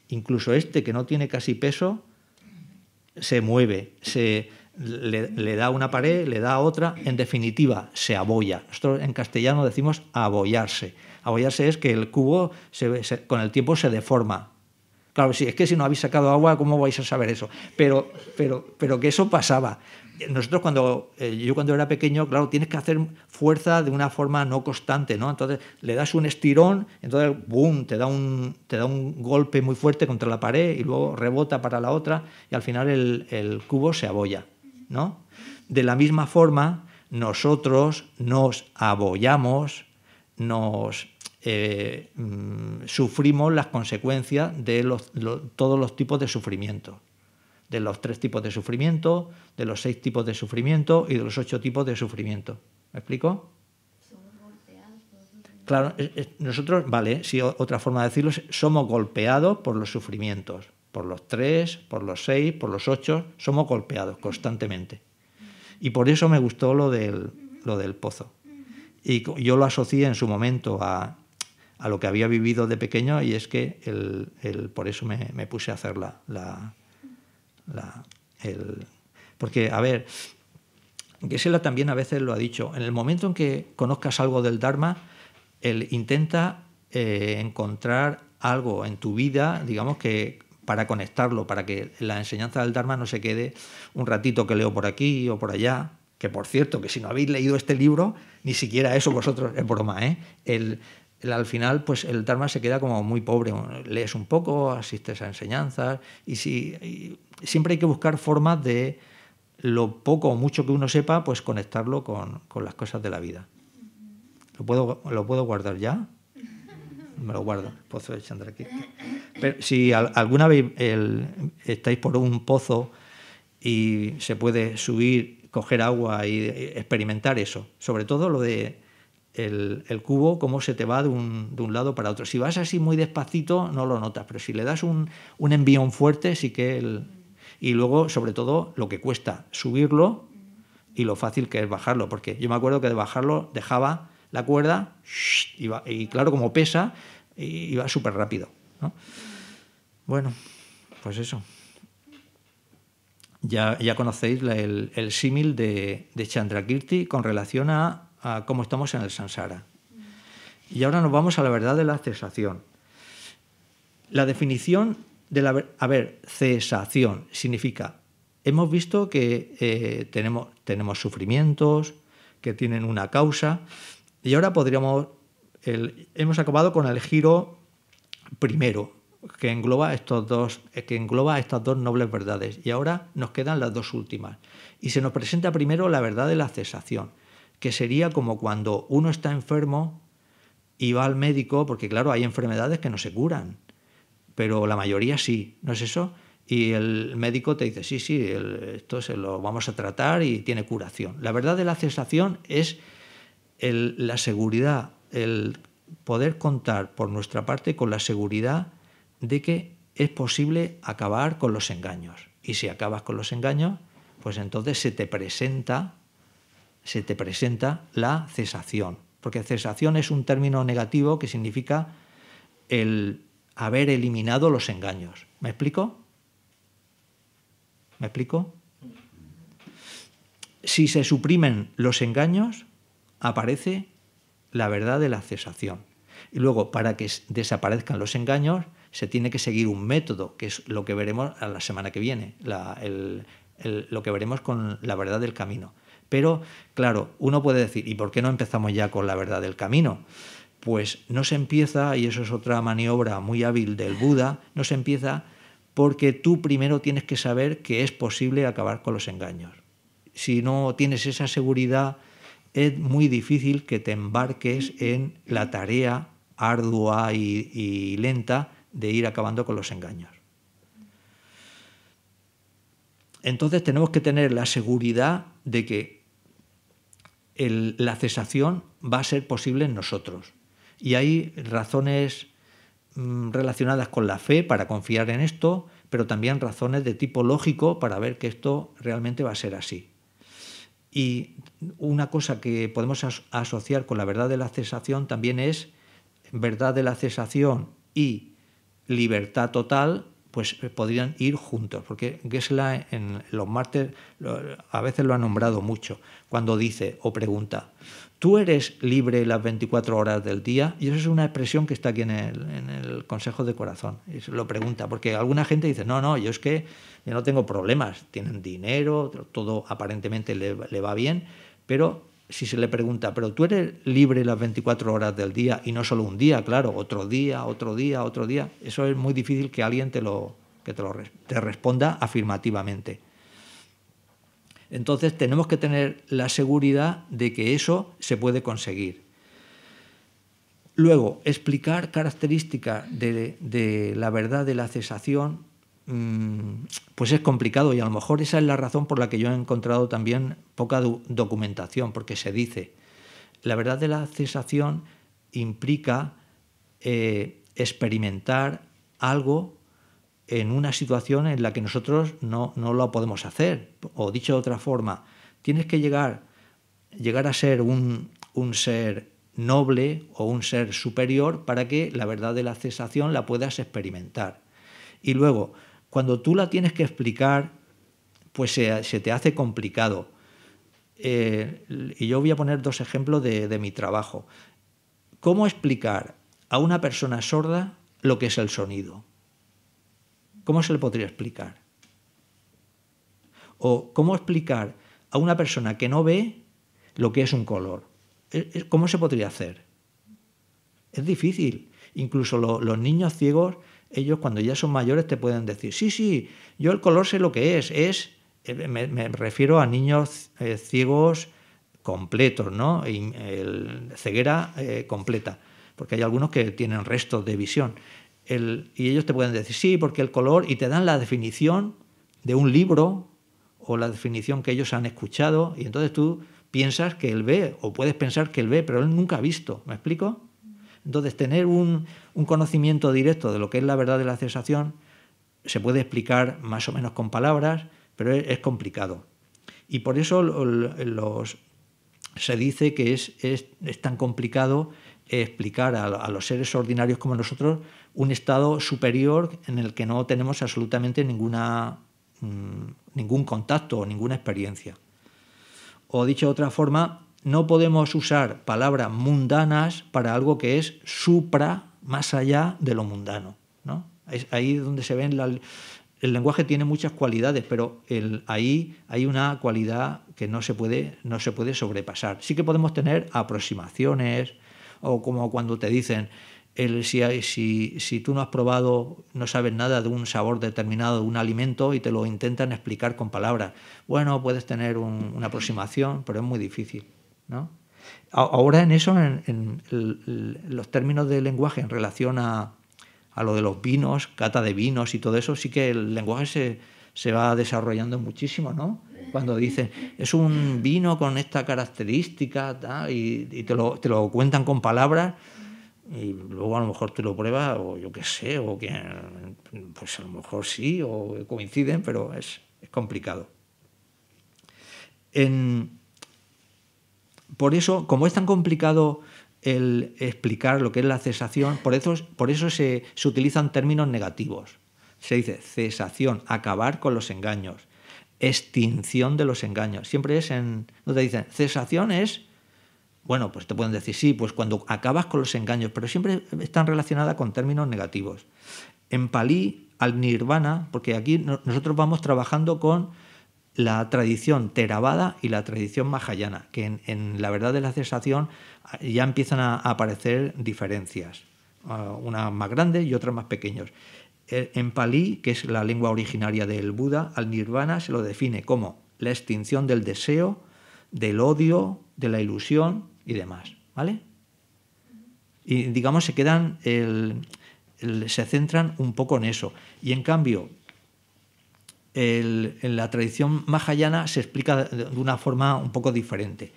incluso este que no tiene casi peso, se mueve, se, le, da una pared, le da otra, en definitiva, se aboya. Nosotros en castellano decimos abollarse. Abollarse es que el cubo con el tiempo se deforma, Claro, sí, es que si no habéis sacado agua, ¿cómo vais a saber eso? Pero, pero, pero que eso pasaba. Nosotros cuando, eh, yo cuando era pequeño, claro, tienes que hacer fuerza de una forma no constante, ¿no? Entonces le das un estirón, entonces, ¡boom!, te da un, te da un golpe muy fuerte contra la pared y luego rebota para la otra y al final el, cubo se abolla, ¿no? De la misma forma, nosotros nos abollamos, nos eh, mm, sufrimos las consecuencias de los, todos los tipos de sufrimiento. De los tres tipos de sufrimiento, de los seis tipos de sufrimiento y de los ocho tipos de sufrimiento. ¿Me explico? Claro, nosotros, vale, si otra forma de decirlo, somos golpeados por los sufrimientos, por los tres, por los seis, por los ocho, somos golpeados constantemente. Y por eso me gustó lo del, lo del pozo. Y yo lo asocié en su momento a, a lo que había vivido de pequeño y es que el, por eso me, puse a hacer la... la, porque, a ver, Gesela también a veces lo ha dicho, en el momento en que conozcas algo del Dharma, él intenta eh, encontrar algo en tu vida, digamos que para conectarlo, para que la enseñanza del Dharma no se quede un ratito que leo por aquí o por allá, que por cierto, que si no habéis leído este libro, ni siquiera eso vosotros, es broma, ¿eh? El, al final pues el Dharma se queda como muy pobre. Lees un poco, asistes a enseñanzas y, siempre hay que buscar formas de lo poco o mucho que uno sepa, pues conectarlo con, las cosas de la vida. ¿Lo puedo, guardar ya? Me lo guardo, el pozo de si alguna vez estáis por un pozo y se puede subir, coger agua y experimentar eso, sobre todo lo de el, cubo, cómo se te va de un, de un, lado para otro. Si vas así muy despacito, no lo notas, pero si le das un, un envión fuerte, sí que el, Y luego, sobre todo, lo que cuesta subirlo y lo fácil que es bajarlo, porque yo me acuerdo que de bajarlo dejaba la cuerda y claro, como pesa, iba súper rápido. Bueno, pues eso. Ya, conocéis el, símil de, de Chandrakirti con relación a a cómo estamos en el sansara Y ahora nos vamos a la verdad de la cesación. La definición de la... A ver, cesación significa, hemos visto que eh, tenemos, tenemos sufrimientos, que tienen una causa, y ahora podríamos... hemos acabado con el giro primero, que engloba, estos dos, que engloba estas dos nobles verdades. Y ahora nos quedan las dos últimas. Y se nos presenta primero la verdad de la cesación que sería como cuando uno está enfermo y va al médico, porque claro, hay enfermedades que no se curan, pero la mayoría sí, ¿no es eso? Y el médico te dice, sí, sí, esto se lo vamos a tratar y tiene curación. La verdad de la cesación es la seguridad, el poder contar por nuestra parte con la seguridad de que es posible acabar con los engaños. Y si acabas con los engaños, pues entonces se te presenta se te presenta la cesación. Porque cesación es un término negativo que significa el haber eliminado los engaños. ¿Me explico? ¿Me explico? Si se suprimen los engaños, aparece la verdad de la cesación. Y luego, para que desaparezcan los engaños, se tiene que seguir un método, que es lo que veremos la semana que viene, lo que veremos con la verdad del camino. Pero, claro, uno puede decir, ¿y por qué no empezamos ya con la verdad del camino? Pues no se empieza, y eso es otra maniobra muy hábil del Buda, no se empieza porque tú primero tienes que saber que es posible acabar con los engaños. Si no tienes esa seguridad, es muy difícil que te embarques en la tarea ardua y, lenta de ir acabando con los engaños. Entonces tenemos que tener la seguridad de que la cesación va a ser posible en nosotros. Y hay razones mm, relacionadas con la fe para confiar en esto, pero también razones de tipo lógico para ver que esto realmente va a ser así. Y una cosa que podemos asociar con la verdad de la cesación también es verdad de la cesación y libertad total, pues eh, podrían ir juntos, porque Gessler en los mártires a veces lo ha nombrado mucho cuando dice o pregunta, ¿tú eres libre las 24 horas del día? Y eso es una expresión que está aquí en el, Consejo de Corazón. Y se lo pregunta, porque alguna gente dice, no, no, yo es que yo no tengo problemas, tienen dinero, todo aparentemente le, va bien, pero si se le pregunta, pero tú eres libre las 24 horas del día y no solo un día, claro, otro día, otro día, otro día, eso es muy difícil que alguien te lo, te, te responda afirmativamente. Entonces tenemos que tener la seguridad de que eso se puede conseguir. Luego, explicar características de, la verdad de la cesación, mm, pues es complicado y a lo mejor esa es la razón por la que yo he encontrado también poca documentación, porque se dice, la verdad de la cesación implica eh, experimentar algo en una situación en la que nosotros no, no lo podemos hacer. O dicho de otra forma, tienes que llegar, llegar a ser un, ser noble o un ser superior para que la verdad de la cesación la puedas experimentar. Y luego, cuando tú la tienes que explicar, pues se, te hace complicado. Eh, y yo voy a poner dos ejemplos de mi trabajo. ¿Cómo explicar a una persona sorda lo que es el sonido? ¿Cómo se le podría explicar? ¿O cómo explicar a una persona que no ve lo que es un color? Eh, eh, ¿Cómo se podría hacer? Es difícil. Incluso los niños ciegos, ellos cuando ya son mayores te pueden decir, sí, sí, yo el color sé lo que es. Es, eh, me, refiero a niños ciegos completos, ¿no? ceguera completa, porque hay algunos que tienen restos de visión y ellos te pueden decir, sí, porque el color, y te dan la definición de un libro o la definición que ellos han escuchado, y entonces tú piensas que él ve, o puedes pensar que él ve, pero él nunca ha visto, ¿me explico? Entonces, tener un, conocimiento directo de lo que es la verdad de la sensación se puede explicar más o menos con palabras, pero es, complicado. Y por eso se dice que es tan complicado explicar a, los seres ordinarios como nosotros un estado superior en el que no tenemos absolutamente ninguna, mm, ningún contacto o ninguna experiencia. O dicho de otra forma, no podemos usar palabras mundanas para algo que es supra, más allá de lo mundano. ¿no? Es ahí donde se ven el lenguaje tiene muchas cualidades, pero el, ahí hay una cualidad que no se, puede, no se puede sobrepasar. Sí que podemos tener aproximaciones, o como cuando te dicen, si, tú no has probado, no sabes nada de un sabor determinado, de un alimento, y te lo intentan explicar con palabras. Bueno, puedes tener una aproximación, pero es muy difícil. ¿no? Ahora en eso, en, los términos de lenguaje en relación a, lo de los vinos, cata de vinos y todo eso, sí que el lenguaje se, se va desarrollando muchísimo, ¿no? Cuando dicen, es un vino con esta característica y, te, lo, cuentan con palabras y luego a lo mejor te lo pruebas o yo qué sé, o que pues a lo mejor sí, o coinciden, pero es, complicado. por eso, como es tan complicado el explicar lo que es la cesación, por eso, por eso se utilizan términos negativos. Se dice cesación, acabar con los engaños, extinción de los engaños. Siempre es en... No te dicen, cesación es... Bueno, pues te pueden decir, sí, pues cuando acabas con los engaños, pero siempre están relacionadas con términos negativos. En Palí, al nirvana, porque aquí nosotros vamos trabajando con la tradición Theravada y la tradición Mahayana, que en, en, la verdad de la cesación ya empiezan a aparecer diferencias, ah, unas más grandes y otras más pequeñas. En palí, que es la lengua originaria del Buda, al nirvana se lo define como la extinción del deseo, del odio, de la ilusión y demás. ¿Vale? Y digamos, se quedan, se centran un poco en eso. Y en cambio, en la tradición mahayana se explica de una forma un poco diferente.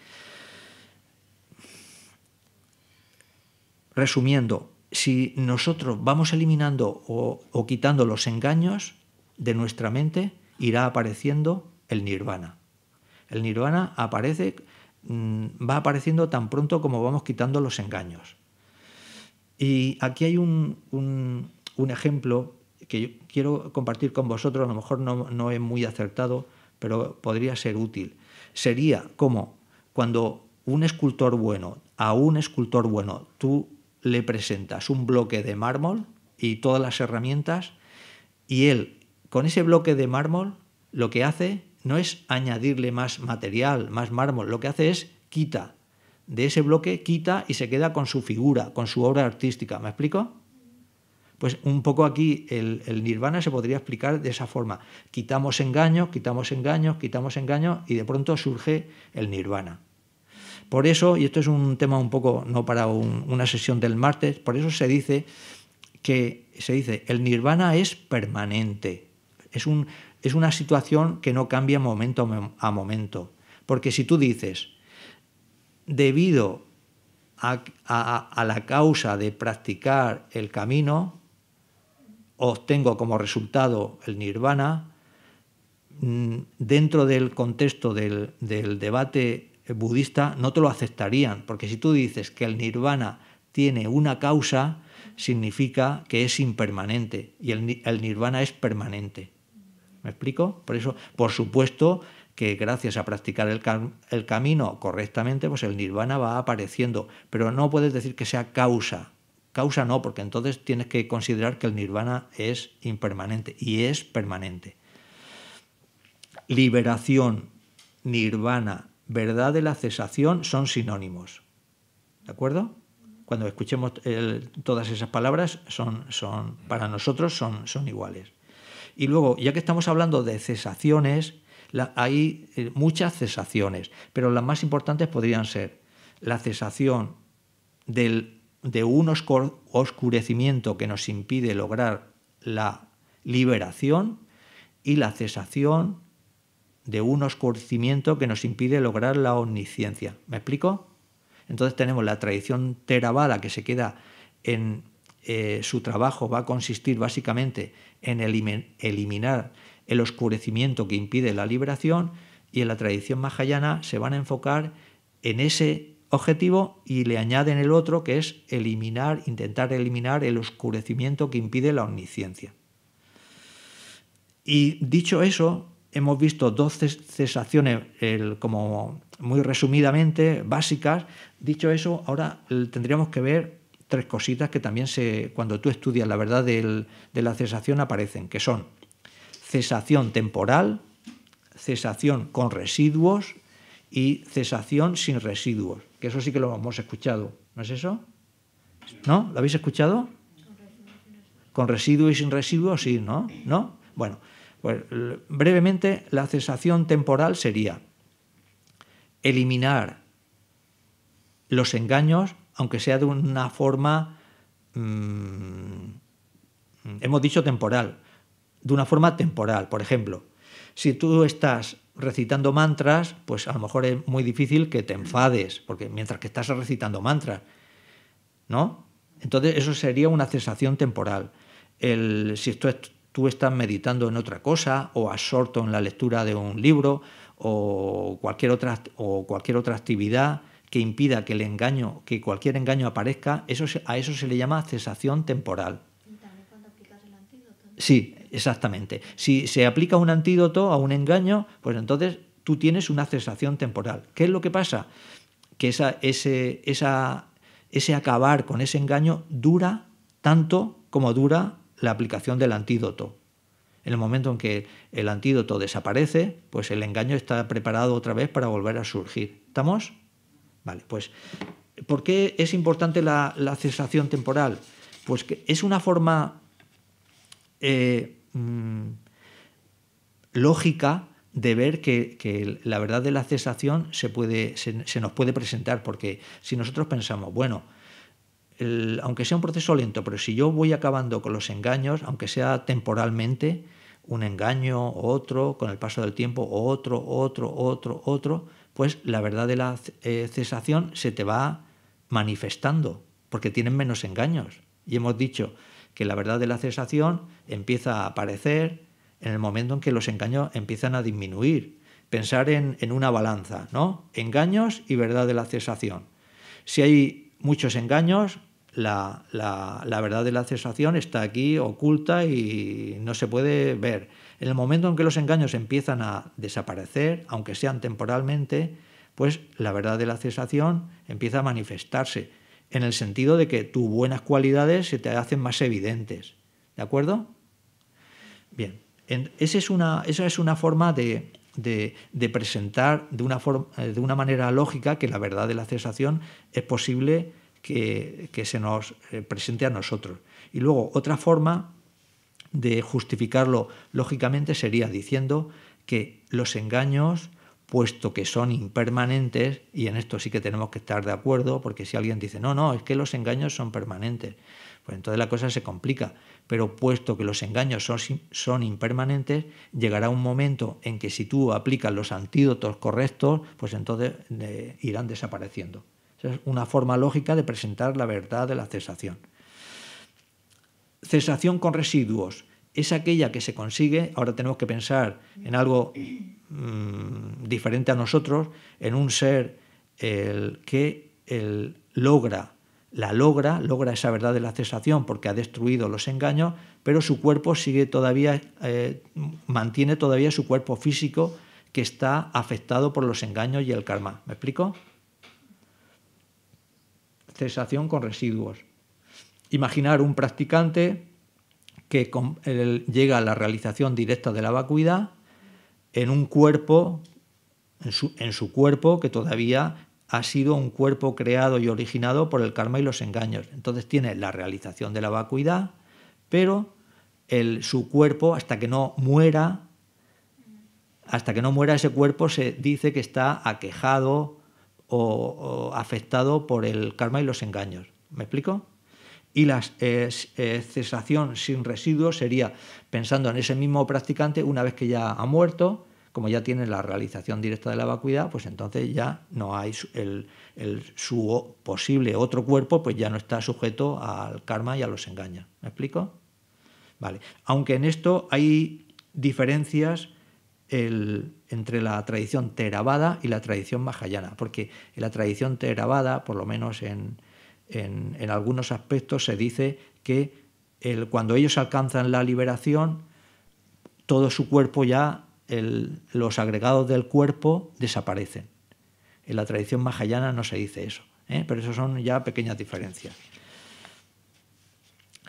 Resumiendo, si nosotros vamos eliminando o, quitando los engaños de nuestra mente, irá apareciendo el nirvana. El nirvana aparece, mm, va apareciendo tan pronto como vamos quitando los engaños. Y aquí hay un, ejemplo que yo quiero compartir con vosotros, a lo mejor no, no es muy acertado, pero podría ser útil. Sería como cuando un escultor bueno, a un escultor bueno, tú le presentas un bloque de mármol y todas las herramientas y él con ese bloque de mármol lo que hace no es añadirle más material, más mármol, lo que hace es quita. De ese bloque quita y se queda con su figura, con su obra artística. ¿Me explico? Pues un poco aquí el, nirvana se podría explicar de esa forma. Quitamos engaños, quitamos engaños, quitamos engaños y de pronto surge el nirvana. Por eso, y esto es un tema un poco no para una sesión del martes, por eso se dice que se dice el nirvana es permanente, es, un, es una situación que no cambia momento a momento. Porque si tú dices, debido a, la causa de practicar el camino, obtengo como resultado el nirvana. Mm, dentro del contexto del debate budista no te lo aceptarían, porque si tú dices que el nirvana tiene una causa, significa que es impermanente y el, nirvana es permanente. ¿Me explico? Por eso, por supuesto que gracias a practicar el, el camino correctamente, pues el nirvana va apareciendo, pero no puedes decir que sea causa. Causa no, porque entonces tienes que considerar que el nirvana es impermanente y es permanente. Liberación, nirvana, verdad de la cesación son sinónimos. ¿De acuerdo? Cuando escuchemos todas esas palabras, son, para nosotros son, iguales. Y luego, ya que estamos hablando de cesaciones, hay eh, muchas cesaciones, pero las más importantes podrían ser la cesación de un oscurecimiento que nos impide lograr la liberación y la cesación de un oscurecimiento que nos impide lograr la omnisciencia. ¿Me explico? Entonces tenemos la tradición Theravada que se queda en eh, su trabajo, va a consistir básicamente en eliminar el oscurecimiento que impide la liberación y en la tradición mahayana se van a enfocar en ese objetivo y le añaden el otro que es eliminar, intentar eliminar el oscurecimiento que impide la omnisciencia. Y dicho eso, hemos visto dos cesaciones como muy resumidamente, básicas. Dicho eso, ahora tendríamos que ver tres cositas que también se, cuando tú estudias la verdad de la cesación aparecen, que son cesación temporal, cesación con residuos y cesación sin residuos, que eso sí que lo hemos escuchado, ¿no es eso? ¿No? ¿Lo habéis escuchado? Con residuos y sin residuos, sí, ¿no? ¿No? Bueno, pues, brevemente, la cesación temporal sería eliminar los engaños, aunque sea de una forma, mm, hemos dicho temporal, de una forma temporal. Por ejemplo, si tú estás recitando mantras, pues a lo mejor es muy difícil que te enfades, porque mientras que estás recitando mantras, ¿no? Entonces eso sería una cesación temporal. si tú, tú estás meditando en otra cosa o absorto en la lectura de un libro o cualquier otra, o cualquier otra actividad que impida que el engaño, que cualquier engaño aparezca, a eso se le llama cesación temporal. cuando aplicas el antídoto? Sí, exactamente. Si se aplica un antídoto a un engaño, pues entonces tú tienes una cesación temporal. ¿Qué es lo que pasa? Que ese, esa, ese acabar con ese engaño dura tanto como dura la aplicación del antídoto. En el momento en que el antídoto desaparece, pues el engaño está preparado otra vez para volver a surgir. ¿Estamos? Vale, pues ¿por qué es importante la, cesación temporal? Pues que es una forma eh, mm, lógica de ver que, la verdad de la cesación se, puede, se nos puede presentar, porque si nosotros pensamos, bueno, aunque sea un proceso lento, pero si yo voy acabando con los engaños, aunque sea temporalmente, un engaño, otro, con el paso del tiempo, otro, otro, otro, otro, pues la verdad de la eh, cesación se te va manifestando, porque tienen menos engaños. Y hemos dicho que la verdad de la cesación empieza a aparecer en el momento en que los engaños empiezan a disminuir. Pensar en una balanza, ¿no? Engaños y verdad de la cesación. Si hay muchos engaños, la, verdad de la cesación está aquí oculta y no se puede ver. En el momento en que los engaños empiezan a desaparecer, aunque sean temporalmente, pues la verdad de la cesación empieza a manifestarse, en el sentido de que tus buenas cualidades se te hacen más evidentes. ¿De acuerdo? Bien, esa, es una, esa es una forma de, presentar eh, de una manera lógica que la verdad de la cesación es posible que, se nos eh, presente a nosotros. Y luego otra forma de justificarlo lógicamente sería diciendo que los engaños, puesto que son impermanentes, y en esto sí que tenemos que estar de acuerdo, porque si alguien dice, no, no, es que los engaños son permanentes, pues entonces la cosa se complica. Pero puesto que los engaños son, impermanentes, llegará un momento en que si tú aplicas los antídotos correctos, pues entonces eh, irán desapareciendo es una forma lógica de presentar la verdad de la cesación. Cesación con residuos es aquella que se consigue, ahora tenemos que pensar en algo mm, diferente a nosotros, en un ser el que logra, la logra, logra esa verdad de la cesación porque ha destruido los engaños, pero su cuerpo sigue todavía, eh, mantiene todavía su cuerpo físico que está afectado por los engaños y el karma. ¿Me explico? cesación con residuos. Imaginar un practicante que llega a la realización directa de la vacuidad en un cuerpo, en su, cuerpo que todavía ha sido un cuerpo creado y originado por el karma y los engaños. Entonces tiene la realización de la vacuidad, pero el, su cuerpo, hasta que no muera, hasta que no muera ese cuerpo, se dice que está aquejado, o, afectado por el karma y los engaños. ¿Me explico? y la cesación sin residuos sería pensando en ese mismo practicante una vez que ya ha muerto, como ya tiene la realización directa de la vacuidad, pues entonces ya no hay el, su posible otro cuerpo, pues ya no está sujeto al karma y a los engaños. ¿Me explico? Vale. Aunque en esto hay diferencias el, entre la tradición Theravada y la tradición Mahayana, porque en la tradición Theravada, por lo menos en, algunos aspectos, se dice que cuando ellos alcanzan la liberación, todo su cuerpo ya, los agregados del cuerpo desaparecen. En la tradición Mahayana no se dice eso, ¿eh? pero eso son ya pequeñas diferencias.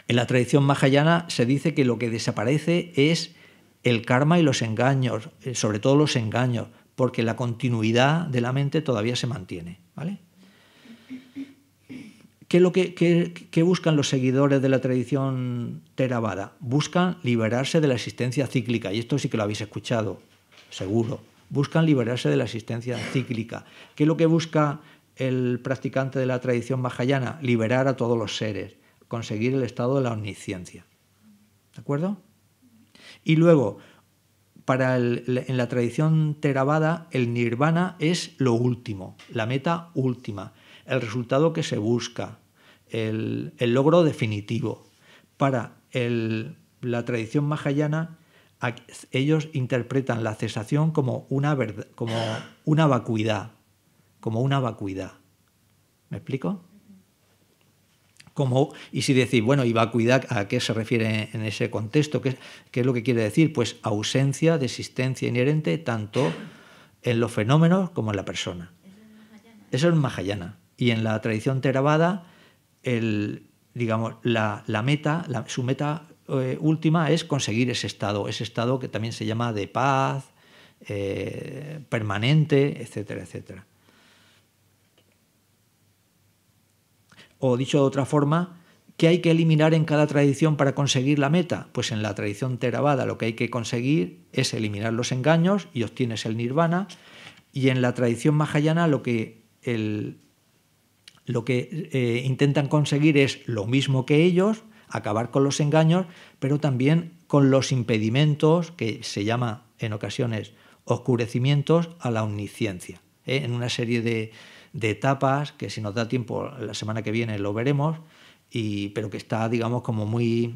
En la tradición Mahayana se dice que lo que desaparece es el karma y los engaños, eh, sobre todo los engaños, porque la continuidad de la mente todavía se mantiene. ¿vale? ¿Qué lo que, buscan los seguidores de la tradición Theravada? Buscan liberarse de la existencia cíclica, y esto sí que lo habéis escuchado, seguro. Buscan liberarse de la existencia cíclica. ¿Qué es lo que busca el practicante de la tradición mahayana? Liberar a todos los seres, conseguir el estado de la omnisciencia. ¿De acuerdo? Y luego, para en la tradición Theravada, el nirvana es lo último, la meta última, el resultado que se busca, el, logro definitivo. Para la tradición mahayana, ellos interpretan la cesación como una, como una vacuidad, como una vacuidad. ¿Me explico? y si decís, bueno, y vacuidad, ¿a qué se refiere en ese contexto? ¿Qué, ¿Qué, es lo que quiere decir? Pues ausencia de existencia inherente tanto en los fenómenos como en la persona. Eso es Mahayana. Y en la tradición Theravada, el, digamos, la, meta, su meta eh, última es conseguir ese estado, ese estado que también se llama de paz, eh, permanente, etcétera, etcétera. O dicho de otra forma, ¿qué hay que eliminar en cada tradición para conseguir la meta? Pues en la tradición Theravada lo que hay que conseguir es eliminar los engaños y obtienes el nirvana. Y en la tradición mahayana lo que, lo que eh, intentan conseguir es lo mismo que ellos, acabar con los engaños, pero también con los impedimentos, que se llama en ocasiones oscurecimientos, a la omnisciencia. ¿eh? En una serie de, de etapas, que si nos da tiempo la semana que viene lo veremos, y, pero que está, digamos, como muy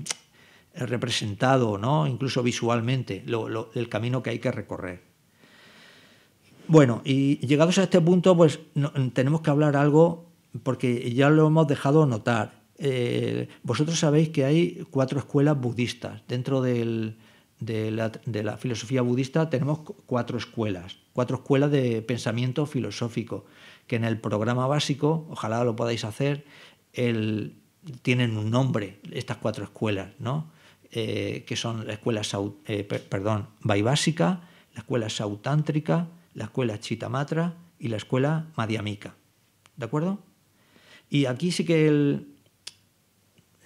representado, ¿no? incluso visualmente, el camino que hay que recorrer. Bueno, y llegados a este punto, pues tenemos que hablar algo, porque ya lo hemos dejado notar. Eh, vosotros sabéis que hay cuatro escuelas budistas. Dentro de, la, de, la, filosofía budista tenemos cuatro escuelas, cuatro escuelas de pensamiento filosófico que en el programa básico, ojalá lo podáis hacer, tienen un nombre estas cuatro escuelas, ¿no? Eh, que son la escuela Baibásica, eh, la escuela Sautántrica, la escuela Chitamatra y la escuela madiamica. ¿De acuerdo? Y aquí sí que el,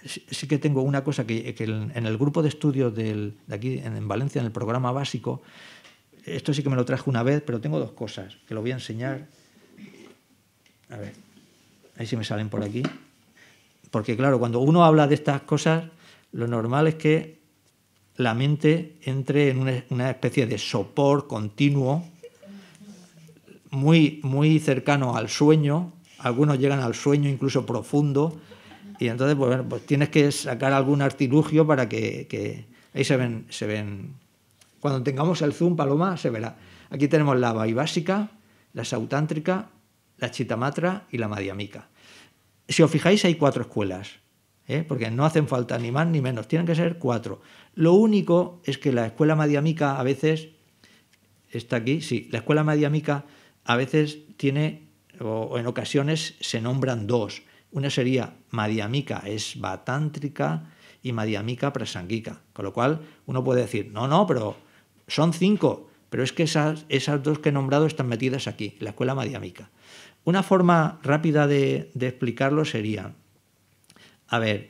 sí que tengo una cosa que, que en el grupo de estudios de aquí en Valencia, en el programa básico, esto sí que me lo traje una vez, pero tengo dos cosas que lo voy a enseñar a ver, ahí sí me salen por aquí. Porque claro, cuando uno habla de estas cosas, lo normal es que la mente entre en una especie de sopor continuo, muy, muy cercano al sueño. Algunos llegan al sueño incluso profundo. Y entonces, pues, pues tienes que sacar algún artilugio para que, Ahí se ven, se ven... Cuando tengamos el zoom, Paloma, se verá. Aquí tenemos la básica, la sautántrica la Chitamatra y la Madiamica. Si os fijáis, hay cuatro escuelas, ¿eh? porque no hacen falta ni más ni menos, tienen que ser cuatro. Lo único es que la escuela Madhyamika a veces, está aquí, sí, la escuela Madhyamika a veces tiene, o en ocasiones se nombran dos. Una sería Madhyamika es batántrica y Madiamica Prasangika, con lo cual uno puede decir, no, no, pero son cinco, pero es que esas, esas dos que he nombrado están metidas aquí, la escuela Madhyamika. Una forma rápida de, explicarlo sería, a ver,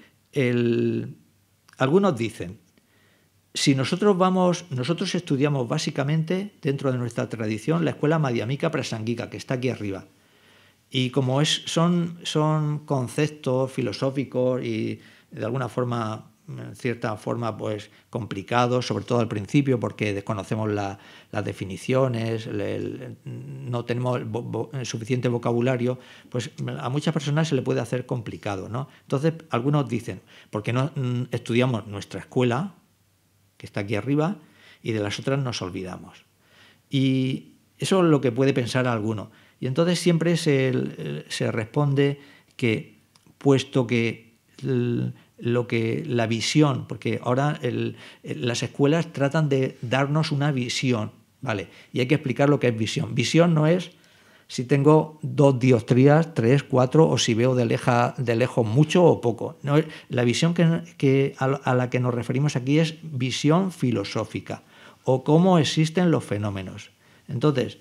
algunos dicen, si nosotros vamos, nosotros estudiamos básicamente dentro de nuestra tradición la escuela madhyamika prasangika, que está aquí arriba. Y como es, son, son conceptos filosóficos y de alguna forma en cierta forma pues complicado, sobre todo al principio porque desconocemos las definiciones, no tenemos suficiente vocabulario, pues a muchas personas se le puede hacer complicado, ¿no? Entonces algunos dicen, porque no mm, estudiamos nuestra escuela que está aquí arriba y de las otras nos olvidamos. Y eso es lo que puede pensar alguno. Y entonces siempre se, se responde que puesto que lo que la visión, porque ahora las escuelas tratan de darnos una visión, ¿vale? Y hay que explicar lo que es visión. Visión no es si tengo dos diostrías, tres, cuatro, o si veo de, de lejos mucho o poco. No, la visión que, a, la que nos referimos aquí es visión filosófica, o cómo existen los fenómenos. Entonces,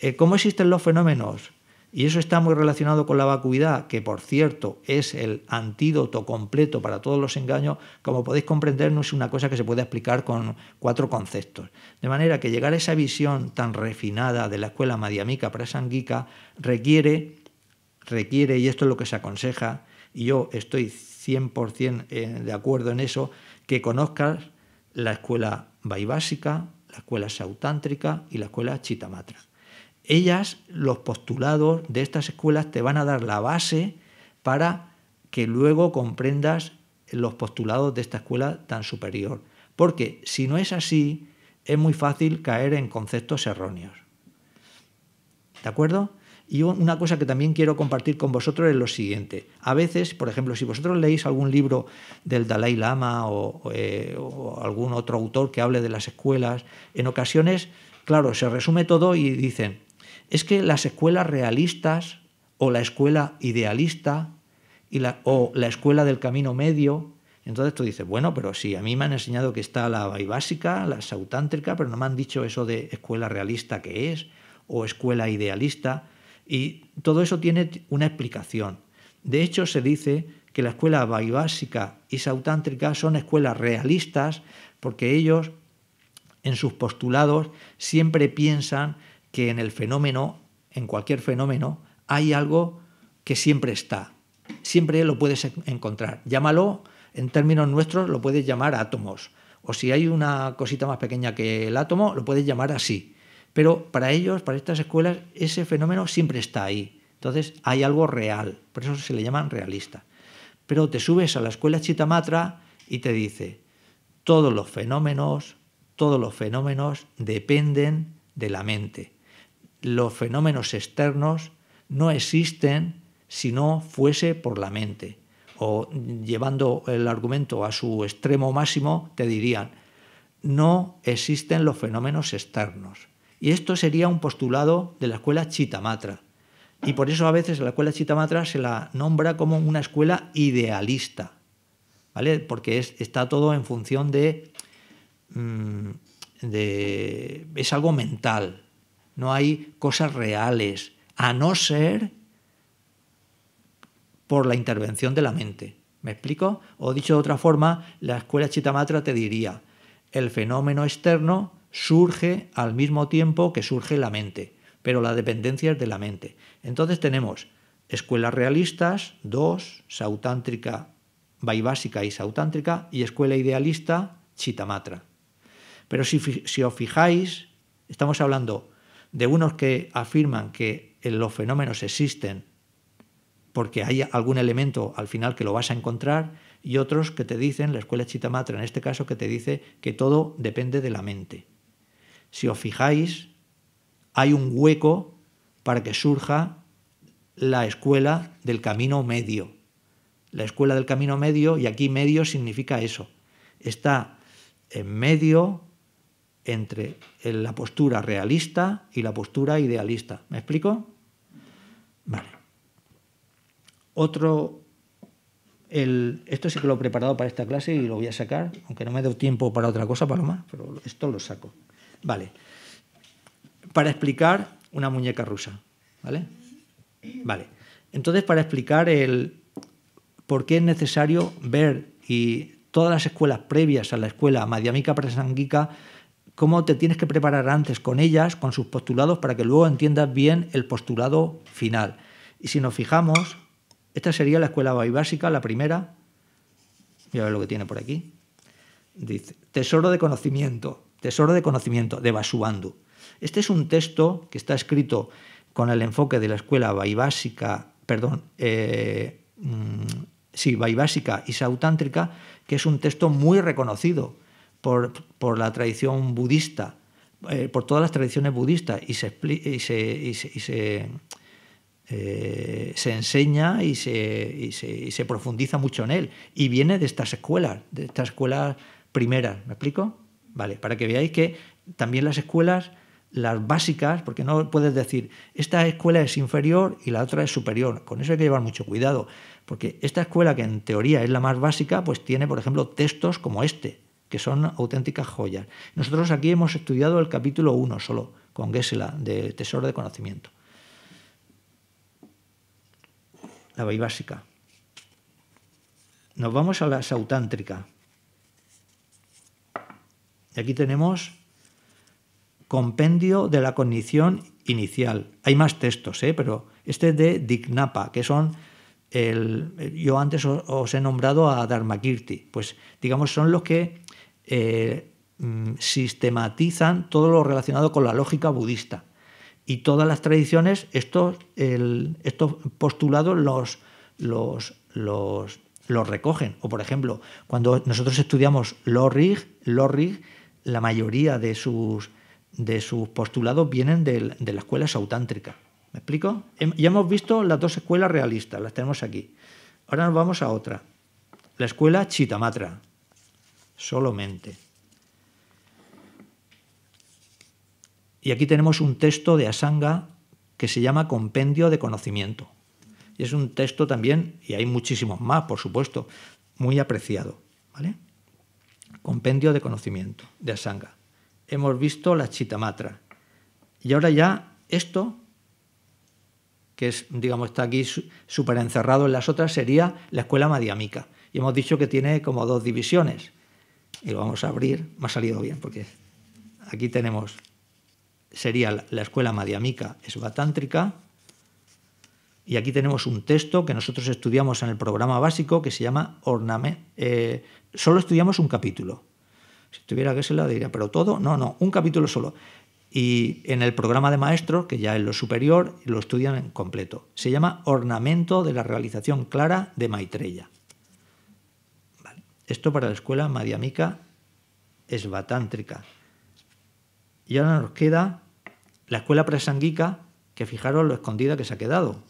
eh, ¿cómo existen los fenómenos? Y eso está muy relacionado con la vacuidad, que por cierto es el antídoto completo para todos los engaños. Como podéis comprender, no es una cosa que se pueda explicar con cuatro conceptos. De manera que llegar a esa visión tan refinada de la escuela madiamica prasangika requiere, requiere, y esto es lo que se aconseja, y yo estoy 100% eh, de acuerdo en eso, que conozcas la escuela vaibásica, la escuela sautántrica y la escuela chitamatra ellas, los postulados de estas escuelas, te van a dar la base para que luego comprendas los postulados de esta escuela tan superior. Porque si no es así, es muy fácil caer en conceptos erróneos. ¿De acuerdo? Y una cosa que también quiero compartir con vosotros es lo siguiente. A veces, por ejemplo, si vosotros leéis algún libro del Dalai Lama o, eh, algún otro autor que hable de las escuelas, en ocasiones, claro, se resume todo y dicen, es que las escuelas realistas o la escuela idealista y la, o la escuela del camino medio, entonces tú dices, bueno, pero sí, a mí me han enseñado que está la básica, la sautántrica, pero no me han dicho eso de escuela realista que es o escuela idealista. Y todo eso tiene una explicación. De hecho, se dice que la escuela básica y sautántrica son escuelas realistas porque ellos en sus postulados siempre piensan que en el fenómeno, en cualquier fenómeno, hay algo que siempre está. Siempre lo puedes encontrar. Llámalo, en términos nuestros, lo puedes llamar átomos. O si hay una cosita más pequeña que el átomo, lo puedes llamar así. Pero para ellos, para estas escuelas, ese fenómeno siempre está ahí. Entonces hay algo real. Por eso se le llaman realista. Pero te subes a la escuela Chitamatra y te dice, todos los fenómenos, todos los fenómenos dependen de la mente los fenómenos externos no existen si no fuese por la mente. O llevando el argumento a su extremo máximo, te dirían, no existen los fenómenos externos. Y esto sería un postulado de la escuela Chitamatra. Y por eso a veces la escuela Chitamatra se la nombra como una escuela idealista, ¿vale? Porque está todo en función de, mm, de... es algo mental, no hay cosas reales, a no ser por la intervención de la mente. ¿Me explico? O dicho de otra forma, la escuela Chitamatra te diría, el fenómeno externo surge al mismo tiempo que surge la mente, pero la dependencia es de la mente. Entonces tenemos escuelas realistas, dos, sautántrica, vaivásica y sautántrica, y escuela idealista, Chitamatra. Pero si, si os fijáis, estamos hablando de unos que afirman que eh, los fenómenos existen porque hay algún elemento al final que lo vas a encontrar, y otros que te dicen, la escuela Chitamatra en este caso, que te dice que todo depende de la mente. Si os fijáis, hay un hueco para que surja la escuela del camino medio. La escuela del camino medio, y aquí medio significa eso, está en medio entre eh, la postura realista y la postura idealista. ¿Me explico? Vale. Otro. esto sí que lo he preparado para esta clase y lo voy a sacar, aunque no me dé tiempo para otra cosa, Paloma, pero esto lo saco. Vale. Para explicar una muñeca rusa. ¿Vale? Vale. Entonces, para explicar el por qué es necesario ver y todas las escuelas previas a la escuela madhyamika Presanguika cómo te tienes que preparar antes con ellas, con sus postulados, para que luego entiendas bien el postulado final. Y si nos fijamos, esta sería la escuela básica, la primera. Voy a ver lo que tiene por aquí. Dice, tesoro de conocimiento, tesoro de conocimiento, de Basuandu. Este es un texto que está escrito con el enfoque de la escuela baibásica, perdón, eh, mm, sí, baibásica y sautántrica, que es un texto muy reconocido por, la tradición budista, eh, por todas las tradiciones budistas, y se, eh, se, enseña y se, se, profundiza mucho en él. Y viene de estas escuelas, de estas escuelas primeras. ¿Me explico? Vale, para que veáis que también las escuelas las básicas, porque no puedes decir esta escuela es inferior y la otra es superior. Con eso hay que llevar mucho cuidado, porque esta escuela que en teoría es la más básica, pues tiene, por ejemplo, textos como este, que son auténticas joyas. Nosotros aquí hemos estudiado el capítulo 1 solo, con Gessela, de Tesoro de Conocimiento. La Bahía Básica. Nos vamos a la Sautántrica. Y aquí tenemos Compendio de la Cognición Inicial. Hay más textos, ¿eh? pero este es de Dignapa, que son el, yo antes os he nombrado a Dharmakirti, pues digamos son los que eh, mm, sistematizan todo lo relacionado con la lógica budista. Y todas las tradiciones, estos, estos postulados los, los, los, recogen. O, por ejemplo, cuando nosotros estudiamos Lorig la mayoría de sus, de sus postulados vienen de la escuela sautántrica. ¿Me explico? Ya hemos visto las dos escuelas realistas, las tenemos aquí. Ahora nos vamos a otra, la escuela Chitamatra solamente. Y aquí tenemos un texto de Asanga que se llama Compendio de Conocimiento. Y es un texto también, y hay muchísimos más, por supuesto, muy apreciado. ¿vale? Compendio de Conocimiento de Asanga. Hemos visto la Chitamatra. Y ahora ya esto, que es, digamos, está aquí súper encerrado en las otras, sería la escuela Madhyamika. Y hemos dicho que tiene como dos divisiones y lo vamos a abrir, me ha salido bien, porque aquí tenemos, sería la escuela madiamica esvatántrica, y aquí tenemos un texto que nosotros estudiamos en el programa básico que se llama Orname. Eh, solo estudiamos un capítulo. Si tuviera que se la diría, pero todo, no, no, un capítulo solo. Y en el programa de maestro, que ya es lo superior, lo estudian en completo. Se llama Ornamento de la Realización Clara de Maitreya. Esto para la escuela madhyamika esvatántrica. Y ahora nos queda la escuela presanguica, que fijaros lo escondida que se ha quedado.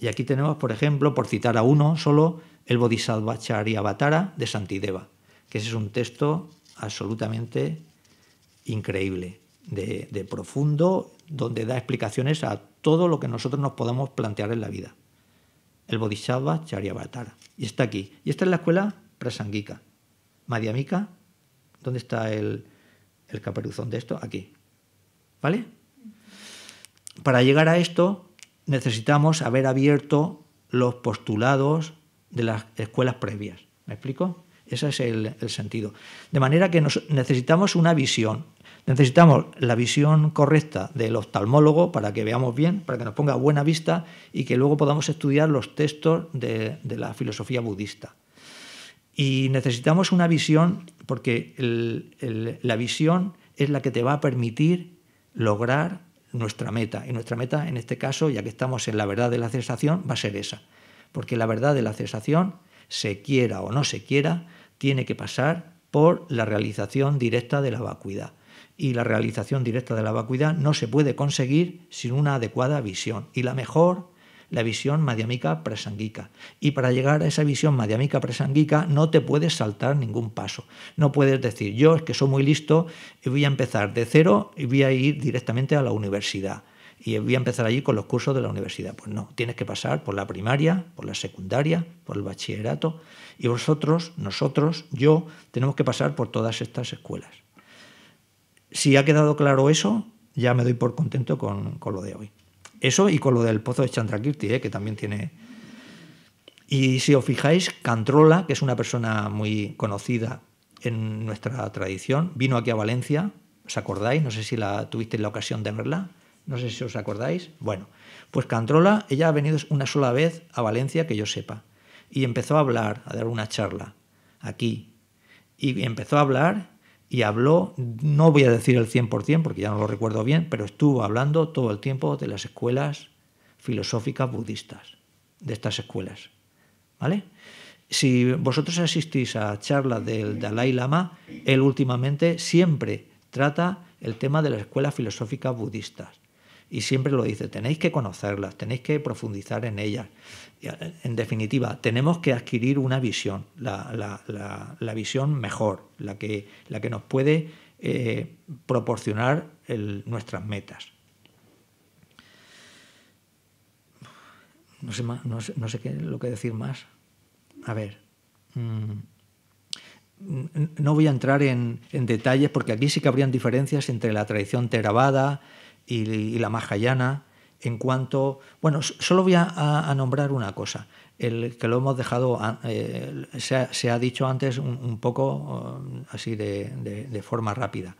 Y aquí tenemos, por ejemplo, por citar a uno solo, el Bodhisattva Charyavatara de Santideva, que ese es un texto absolutamente increíble, de profundo, donde da explicaciones a todo lo que nosotros nos podamos plantear en la vida el Bodhisattva Charyavatara. Y está aquí. Y esta es la escuela Prasangika. Madhyamika, ¿dónde está el, caperuzón de esto? Aquí. ¿Vale? Para llegar a esto necesitamos haber abierto los postulados de las escuelas previas. ¿Me explico? Ese es el, sentido. De manera que nos necesitamos una visión, Necesitamos la visión correcta del oftalmólogo para que veamos bien, para que nos ponga buena vista y que luego podamos estudiar los textos de, la filosofía budista. Y necesitamos una visión porque la visión es la que te va a permitir lograr nuestra meta. Y nuestra meta, en este caso, ya que estamos en la verdad de la cesación, va a ser esa. Porque la verdad de la cesación, se quiera o no se quiera, tiene que pasar por la realización directa de la vacuidad y la realización directa de la vacuidad no se puede conseguir sin una adecuada visión. Y la mejor, la visión madiamica presanguica. Y para llegar a esa visión madiamica presanguica no te puedes saltar ningún paso. No puedes decir, yo es que soy muy listo y voy a empezar de cero y voy a ir directamente a la universidad. Y voy a empezar allí con los cursos de la universidad. Pues no, tienes que pasar por la primaria, por la secundaria, por el bachillerato. Y vosotros, nosotros, yo, tenemos que pasar por todas estas escuelas. Si ha quedado claro eso, ya me doy por contento con, lo de hoy. Eso y con lo del pozo de Chandrakirti, ¿eh? que también tiene... Y si os fijáis, Cantrola, que es una persona muy conocida en nuestra tradición, vino aquí a Valencia, ¿os acordáis? No sé si la tuvisteis la ocasión de verla, no sé si os acordáis. Bueno, pues Cantrola, ella ha venido una sola vez a Valencia, que yo sepa, y empezó a hablar, a dar una charla aquí. Y empezó a hablar y habló, no voy a decir el 100% porque ya no lo recuerdo bien, pero estuvo hablando todo el tiempo de las escuelas filosóficas budistas, de estas escuelas. ¿Vale? Si vosotros asistís a charlas del Dalai Lama, él últimamente siempre trata el tema de las escuelas filosóficas budistas. Y siempre lo dice, tenéis que conocerlas, tenéis que profundizar en ellas en definitiva, tenemos que adquirir una visión, la, visión mejor, la que, la que nos puede eh, proporcionar nuestras metas. No sé, qué, lo que decir más. A ver. Mm, no voy a entrar en, detalles porque aquí sí que habrían diferencias entre la tradición Theravada y, la Mahayana en cuanto... Bueno, solo voy a, nombrar una cosa, el que lo hemos dejado, eh, se, ha, dicho antes un, poco um, así de, forma rápida.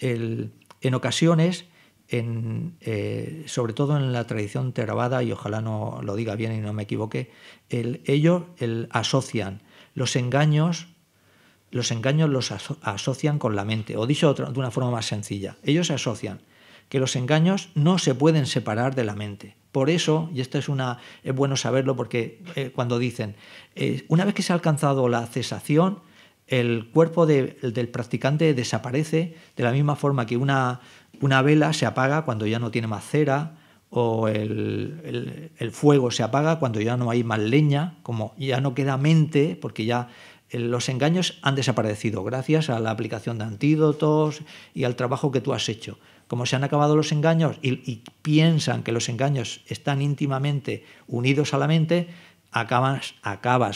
en ocasiones, eh, sobre todo en la tradición terabada y ojalá no lo diga bien y no me equivoque, el, ellos el, asocian los engaños los engaños los asocian con la mente, o dicho de una forma más sencilla, ellos se asocian que los engaños no se pueden separar de la mente. Por eso, y esto es, una, bueno saberlo porque eh, cuando dicen, eh, una vez que se ha alcanzado la cesación, el cuerpo del practicante desaparece de la misma forma que una, vela se apaga cuando ya no tiene más cera, o el, fuego se apaga cuando ya no hay más leña, como ya no queda mente, porque ya eh, los engaños han desaparecido gracias a la aplicación de antídotos y al trabajo que tú has hecho como se han acabado los engaños y, piensan que los engaños están íntimamente unidos a la mente, acabas,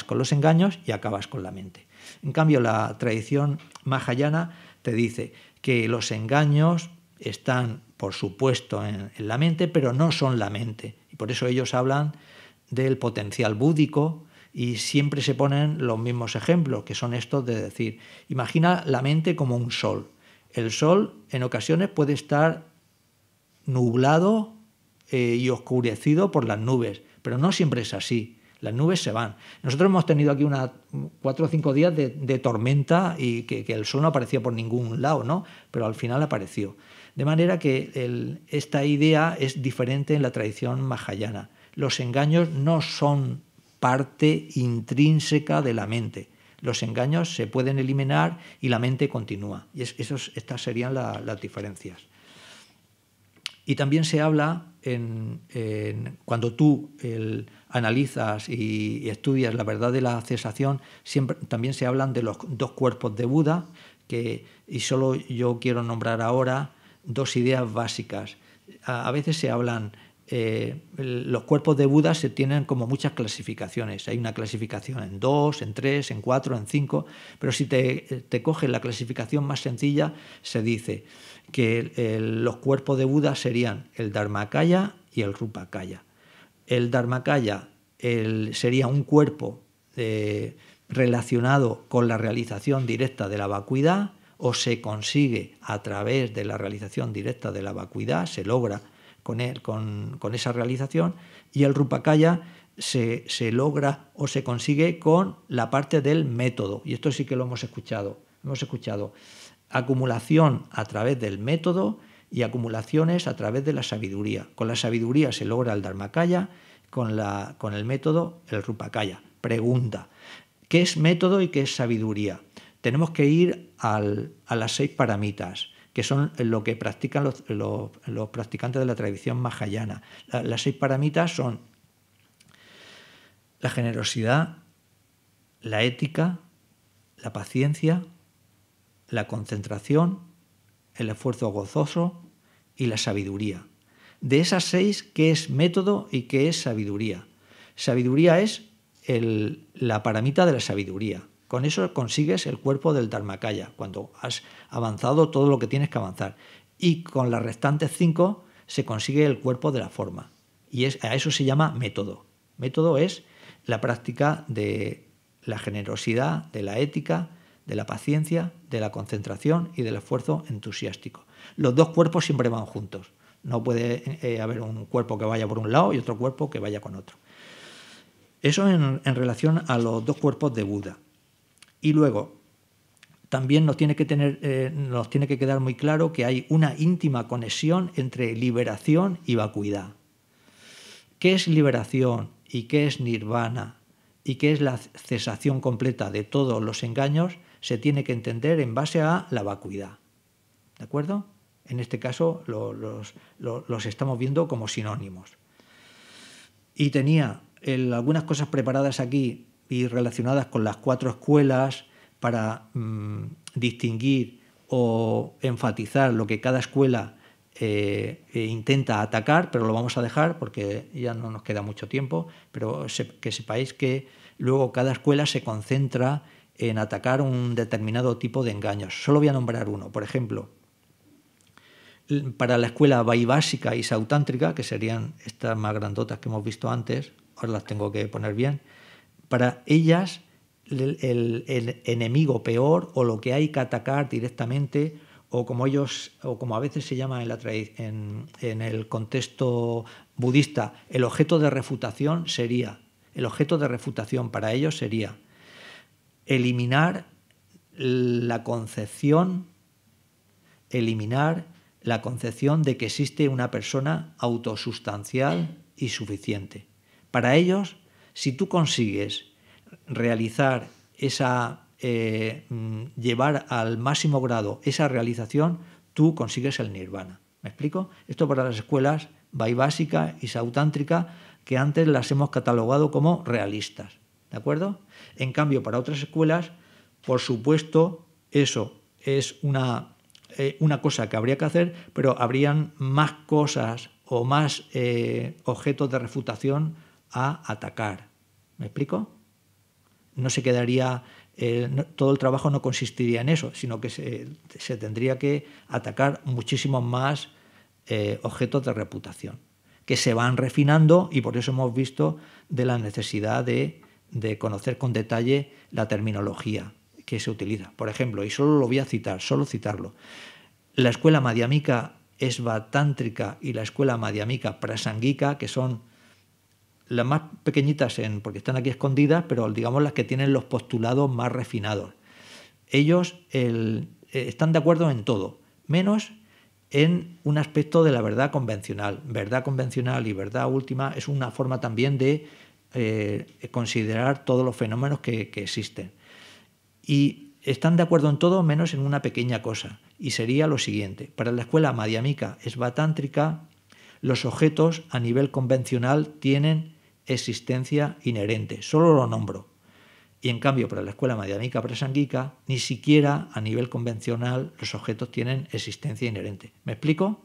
con los engaños y acabas con la mente. En cambio, la tradición mahayana te dice que los engaños están, por supuesto, en, la mente, pero no son la mente. Y por eso ellos hablan del potencial búdico, y siempre se ponen los mismos ejemplos, que son estos de decir, imagina la mente como un sol. El sol en ocasiones puede estar nublado eh, y oscurecido por las nubes, pero no siempre es así. Las nubes se van. Nosotros hemos tenido aquí cuatro o cinco días de, tormenta y que, el sol no aparecía por ningún lado, ¿no? Pero al final apareció. De manera que esta idea es diferente en la tradición mahayana. Los engaños no son parte intrínseca de la mente los engaños se pueden eliminar y la mente continúa. Y esos, estas serían las diferencias. Y también se habla en, cuando tú analizas y, estudias la verdad de la cesación, también se hablan de los dos cuerpos de Buda, que, y solo yo quiero nombrar ahora dos ideas básicas. a veces se hablan eh, los cuerpos de Buda se tienen como muchas clasificaciones. Hay una clasificación en dos, en tres, en cuatro, en cinco, pero si te, coges la clasificación más sencilla, se dice que los cuerpos de Buda serían el Dharmakaya y el Rupakaya. El Dharmakaya sería un cuerpo eh, relacionado con la realización directa de la vacuidad o se consigue a través de la realización directa de la vacuidad, se logra con, esa realización y el rupakaya se, se, logra o se consigue con la parte del método. Y esto sí que lo hemos escuchado. Hemos escuchado acumulación a través del método y acumulaciones a través de la sabiduría. Con la sabiduría se logra el Dharmakaya, con, la, con el método el Rupakaya. Pregunta, ¿qué es método y qué es sabiduría? Tenemos que ir al, a las seis paramitas que son lo que practican los, practicantes de la tradición mahayana. las seis paramitas son la generosidad, la ética, la paciencia, la concentración, el esfuerzo gozoso y la sabiduría. De esas seis, ¿qué es método y qué es sabiduría? Sabiduría es la paramita de la sabiduría. Con eso consigues el cuerpo del Dharmakaya. Cuando has avanzado todo lo que tienes que avanzar. Y con las restantes cinco se consigue el cuerpo de la forma. Y a eso se llama método. Método es la práctica de la generosidad, de la ética, de la paciencia, de la concentración y del esfuerzo entusiástico. Los dos cuerpos siempre van juntos. No puede eh, haber un cuerpo que vaya por un lado y otro cuerpo que vaya con otro. Eso en relación a los dos cuerpos de Buda. Y luego, también nos tiene que eh, nos tiene que quedar muy claro que hay una íntima conexión entre liberación y vacuidad. ¿Qué es liberación y qué es nirvana y qué es la cesación completa de todos los engaños? Se tiene que entender en base a la vacuidad. ¿De acuerdo? En este caso los, estamos viendo como sinónimos. Y tenía algunas cosas preparadas aquí y relacionadas con las cuatro escuelas, para mm, distinguir o enfatizar lo que cada escuela eh, eh, intenta atacar, pero lo vamos a dejar porque ya no nos queda mucho tiempo, pero que sepáis que luego cada escuela se concentra en atacar un determinado tipo de engaños. Solo voy a nombrar uno, por ejemplo, para la escuela básica y sautántrica, que serían estas más grandotas que hemos visto antes, ahora las tengo que poner bien, para ellas el, enemigo peor o lo que hay que atacar directamente o como ellos o como a veces se llama en, en el contexto budista el objeto de refutación sería el objeto de refutación para ellos sería eliminar la concepción eliminar la concepción de que existe una persona autosustancial y suficiente para ellos si tú consigues realizar esa, eh, mm, llevar al máximo grado esa realización, tú consigues el nirvana. ¿Me explico? Esto para las escuelas básica y sautántrica que antes las hemos catalogado como realistas. ¿De acuerdo? En cambio, para otras escuelas, por supuesto, eso es una, eh, una cosa que habría que hacer, pero habrían más cosas o más eh, objetos de refutación a atacar. ¿Me explico? no se quedaría, eh, todo el trabajo no consistiría en eso, sino que se, tendría que atacar muchísimos más eh, objetos de reputación, que se van refinando y por eso hemos visto de la necesidad de, conocer con detalle la terminología que se utiliza. Por ejemplo, y solo lo voy a citar, solo citarlo, la escuela madiamica esvatántrica y la escuela madiamica prasanguica, que son las más pequeñitas porque están aquí escondidas, pero digamos las que tienen los postulados más refinados. Ellos eh, están de acuerdo en todo, menos en un aspecto de la verdad convencional. Verdad convencional y verdad última es una forma también de eh, considerar todos los fenómenos que, existen. Y están de acuerdo en todo menos en una pequeña cosa, y sería lo siguiente. Para la escuela madiamica esbatántrica, los objetos a nivel convencional tienen existencia inherente, solo lo nombro. Y en cambio, para la escuela mediánica presanguica, ni siquiera a nivel convencional los objetos tienen existencia inherente. ¿Me explico?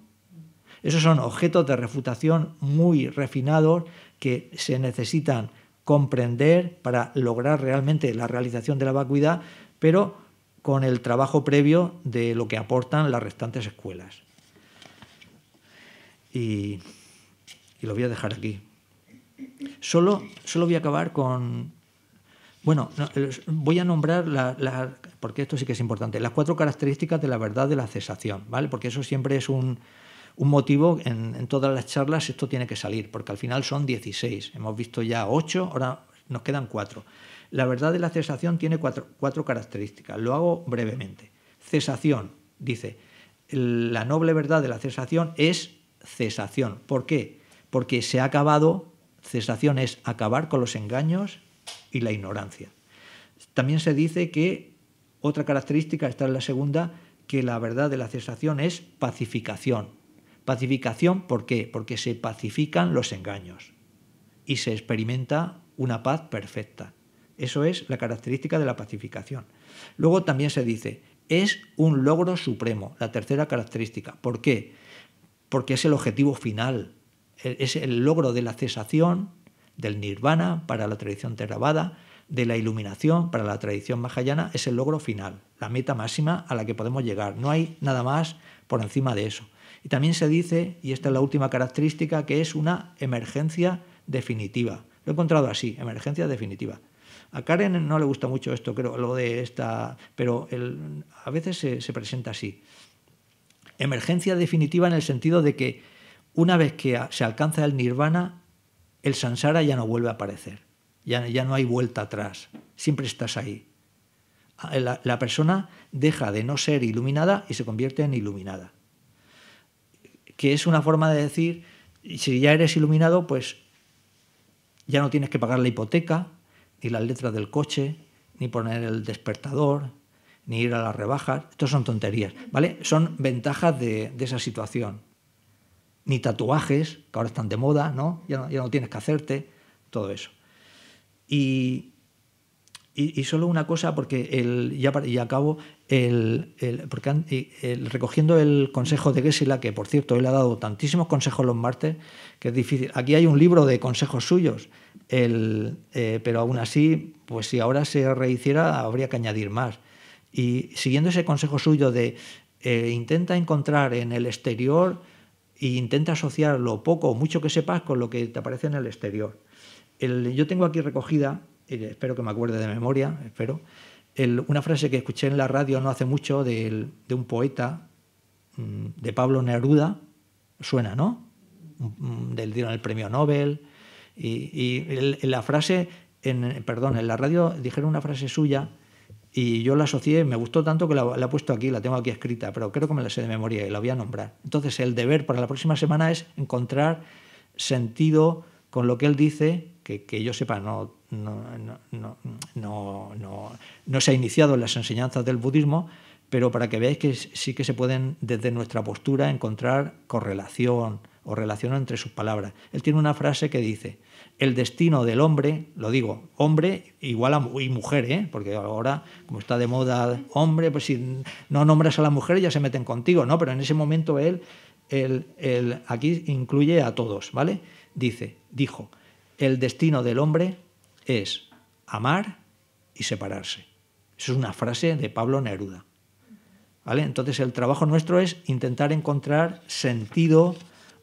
Esos son objetos de refutación muy refinados que se necesitan comprender para lograr realmente la realización de la vacuidad, pero con el trabajo previo de lo que aportan las restantes escuelas. y lo voy a dejar aquí, Solo, solo voy a acabar con... Bueno, voy a nombrar, porque esto sí que es importante, las cuatro características de la verdad de la cesación, ¿vale? Porque eso siempre es un, motivo en, todas las charlas, esto tiene que salir, porque al final son 16, hemos visto ya 8, ahora nos quedan 4. La verdad de la cesación tiene cuatro, cuatro características, lo hago brevemente. Cesación, dice, la noble verdad de la cesación es cesación. ¿Por qué? Porque se ha acabado Cesación es acabar con los engaños y la ignorancia. También se dice que otra característica, está es la segunda, que la verdad de la cesación es pacificación. Pacificación, ¿por qué? Porque se pacifican los engaños y se experimenta una paz perfecta. Eso es la característica de la pacificación. Luego también se dice, es un logro supremo, la tercera característica. ¿Por qué? Porque es el objetivo final, eh, es el logro de la cesación, del nirvana para la tradición theravada, de la iluminación para la tradición mahayana, es el logro final, la meta máxima a la que podemos llegar. No hay nada más por encima de eso. Y también se dice, y esta es la última característica, que es una emergencia definitiva. Lo he encontrado así, emergencia definitiva. A Karen no le gusta mucho esto, creo, lo de esta, pero a veces se presenta así. Emergencia definitiva en el sentido de que una vez que se alcanza el nirvana, el sansara ya no vuelve a aparecer, ya, no hay vuelta atrás, siempre estás ahí. Ah, la, persona deja de no ser iluminada y se convierte en iluminada. Que es una forma de decir, si ya eres iluminado, pues ya no tienes que pagar la hipoteca, ni las letras del coche, ni poner el despertador, ni ir a las rebajas. Esto son tonterías, ¿vale? Son ventajas de esa situación ni tatuajes, que ahora están de moda, ¿no? Ya no, tienes que hacerte, todo eso. Y, solo una cosa, porque ya, acabo, el, porque recogiendo el consejo de Gessela que por cierto él ha dado tantísimos consejos los martes, que es difícil. Aquí hay un libro de consejos suyos, eh, pero aún así, pues si ahora se rehiciera, habría que añadir más. Y siguiendo ese consejo suyo de eh, intenta encontrar en el exterior e intenta asociar lo poco o mucho que sepas con lo que te aparece en el exterior. yo tengo aquí recogida, eh, espero que me acuerde de memoria, espero, una frase que escuché en la radio no hace mucho de, un poeta, mm, de Pablo Neruda, suena, ¿no? Mm, del dieron el premio Nobel. Y, la frase, en, perdón, en la radio dijeron una frase suya y yo la asocié, me gustó tanto que la, he puesto aquí, la tengo aquí escrita, pero creo que me la sé de memoria y la voy a nombrar. Entonces, el deber para la próxima semana es encontrar sentido con lo que él dice, que, que yo sepa, no, no, no, no se ha iniciado en las enseñanzas del budismo, pero para que veáis que sí que se pueden, desde nuestra postura, encontrar correlación o relación entre sus palabras. Él tiene una frase que dice, el destino del hombre, lo digo, hombre igual a mujer, ¿eh? porque ahora, como está de moda hombre, pues si no nombras a la mujer ya se meten contigo, ¿no? Pero en ese momento él, él aquí incluye a todos, ¿vale? Dice, dijo, el destino del hombre es amar y separarse. Esa es una frase de Pablo Neruda. ¿Vale? Entonces el trabajo nuestro es intentar encontrar sentido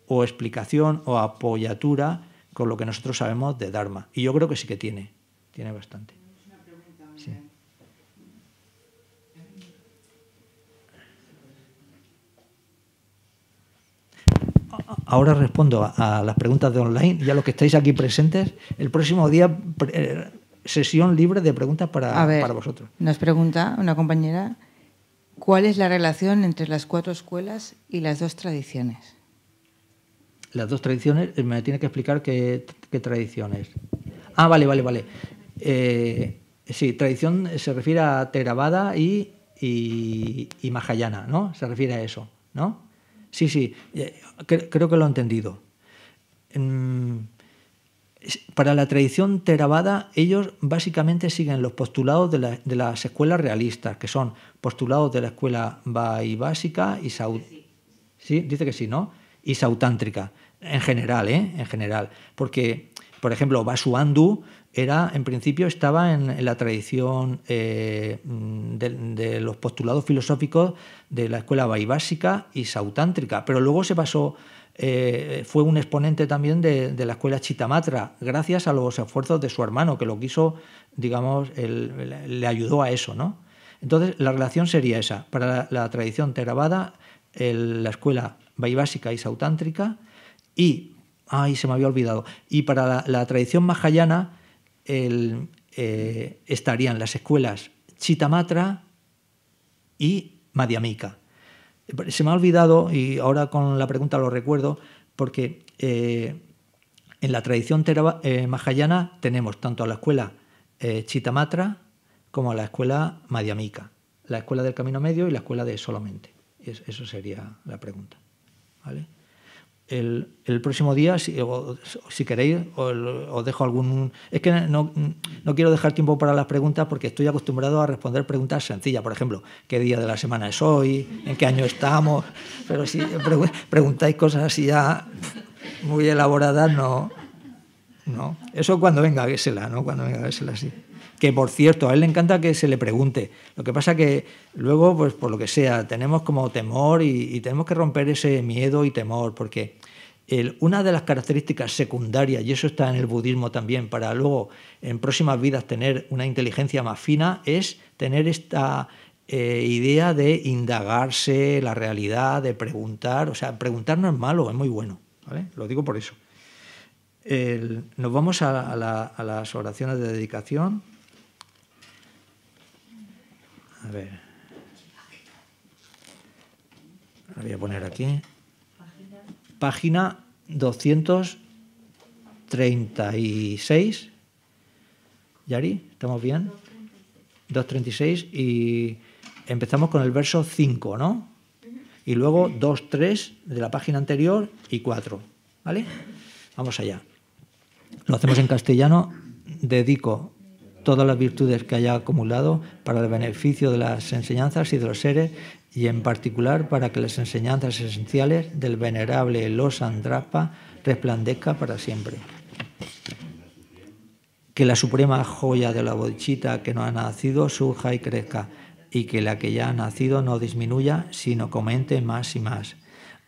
o explicación o apoyatura con lo que nosotros sabemos de Dharma. Y yo creo que sí que tiene, tiene bastante. Ahora respondo a, las preguntas de online y a los que estáis aquí presentes. El próximo día, eh, sesión libre de preguntas para, para vosotros. Nos pregunta una compañera, ¿cuál es la relación entre las cuatro escuelas y las dos tradiciones? las dos tradiciones, eh, me tiene que explicar qué, tradición tradiciones. Ah, vale, vale, vale. Eh, sí, tradición se refiere a Terabada y, y, Mahayana, ¿no? Se refiere a eso, ¿no? Sí, sí, eh, creo que lo he entendido. Mm, para la tradición Terabada ellos básicamente siguen los postulados de, las escuelas realistas, que son postulados de la escuela básica y Saud. Sí, dice que sí, ¿no? y sautántrica, en general, ¿eh? En general. Porque, por ejemplo, Basuandu era, en principio, estaba en, la tradición eh, de, los postulados filosóficos de la escuela vaivásica y sautántrica, pero luego se pasó, eh, fue un exponente también de, la escuela chitamatra, gracias a los esfuerzos de su hermano, que lo quiso, digamos, le ayudó a eso, ¿no? Entonces, la relación sería esa. Para la, tradición terabada la escuela básica y sautántrica, y, ay, se me había olvidado, y para la, tradición mahayana eh, estarían las escuelas Chitamatra y Madhyamika. Se me ha olvidado, y ahora con la pregunta lo recuerdo, porque eh, en la tradición eh, mahayana tenemos tanto a la escuela Chitamatra como a la escuela Madhyamika, la escuela del camino medio y la escuela de solamente. Eso sería la pregunta. El, próximo día, si, queréis, os, dejo algún... Es que no, quiero dejar tiempo para las preguntas porque estoy acostumbrado a responder preguntas sencillas. Por ejemplo, ¿qué día de la semana es hoy? ¿En qué año estamos? Pero si preguntáis cosas así ya muy elaboradas, no. no. Eso cuando venga, vésela, ¿no? Cuando venga, sí que por cierto, a él le encanta que se le pregunte. Lo que pasa que luego, pues por lo que sea, tenemos como temor y, tenemos que romper ese miedo y temor, porque una de las características secundarias, y eso está en el budismo también, para luego en próximas vidas tener una inteligencia más fina, es tener esta eh, idea de indagarse la realidad, de preguntar. O sea, preguntar no es malo, es muy bueno. Lo digo por eso. nos vamos a las oraciones de dedicación. A ver. La voy a poner aquí. Página 236. Yari, ¿estamos bien? 236 y empezamos con el verso 5, ¿no? Y luego 2, 3 de la página anterior y 4, ¿vale? Vamos allá. Lo hacemos en castellano. Dedico todas las virtudes que haya acumulado para el beneficio de las enseñanzas y de los seres y en particular para que las enseñanzas esenciales del venerable Losandrapa resplandezca para siempre. Que la suprema joya de la bodichita que no ha nacido surja y crezca, y que la que ya ha nacido no disminuya, sino comente más y más.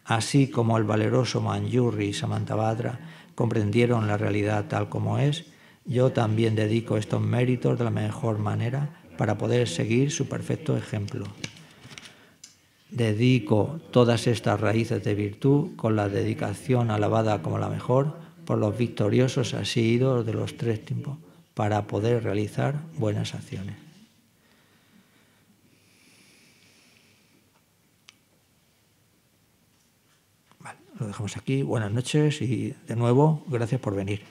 Así como el valeroso Manjurri y Samantabhadra comprendieron la realidad tal como es, yo también dedico estos méritos de la mejor manera para poder seguir su perfecto ejemplo. Dedico todas estas raíces de virtud con la dedicación alabada como la mejor por los victoriosos asiduos de los tres tiempos para poder realizar buenas acciones. lo dejamos aquí. Buenas noches y de nuevo, gracias por venir.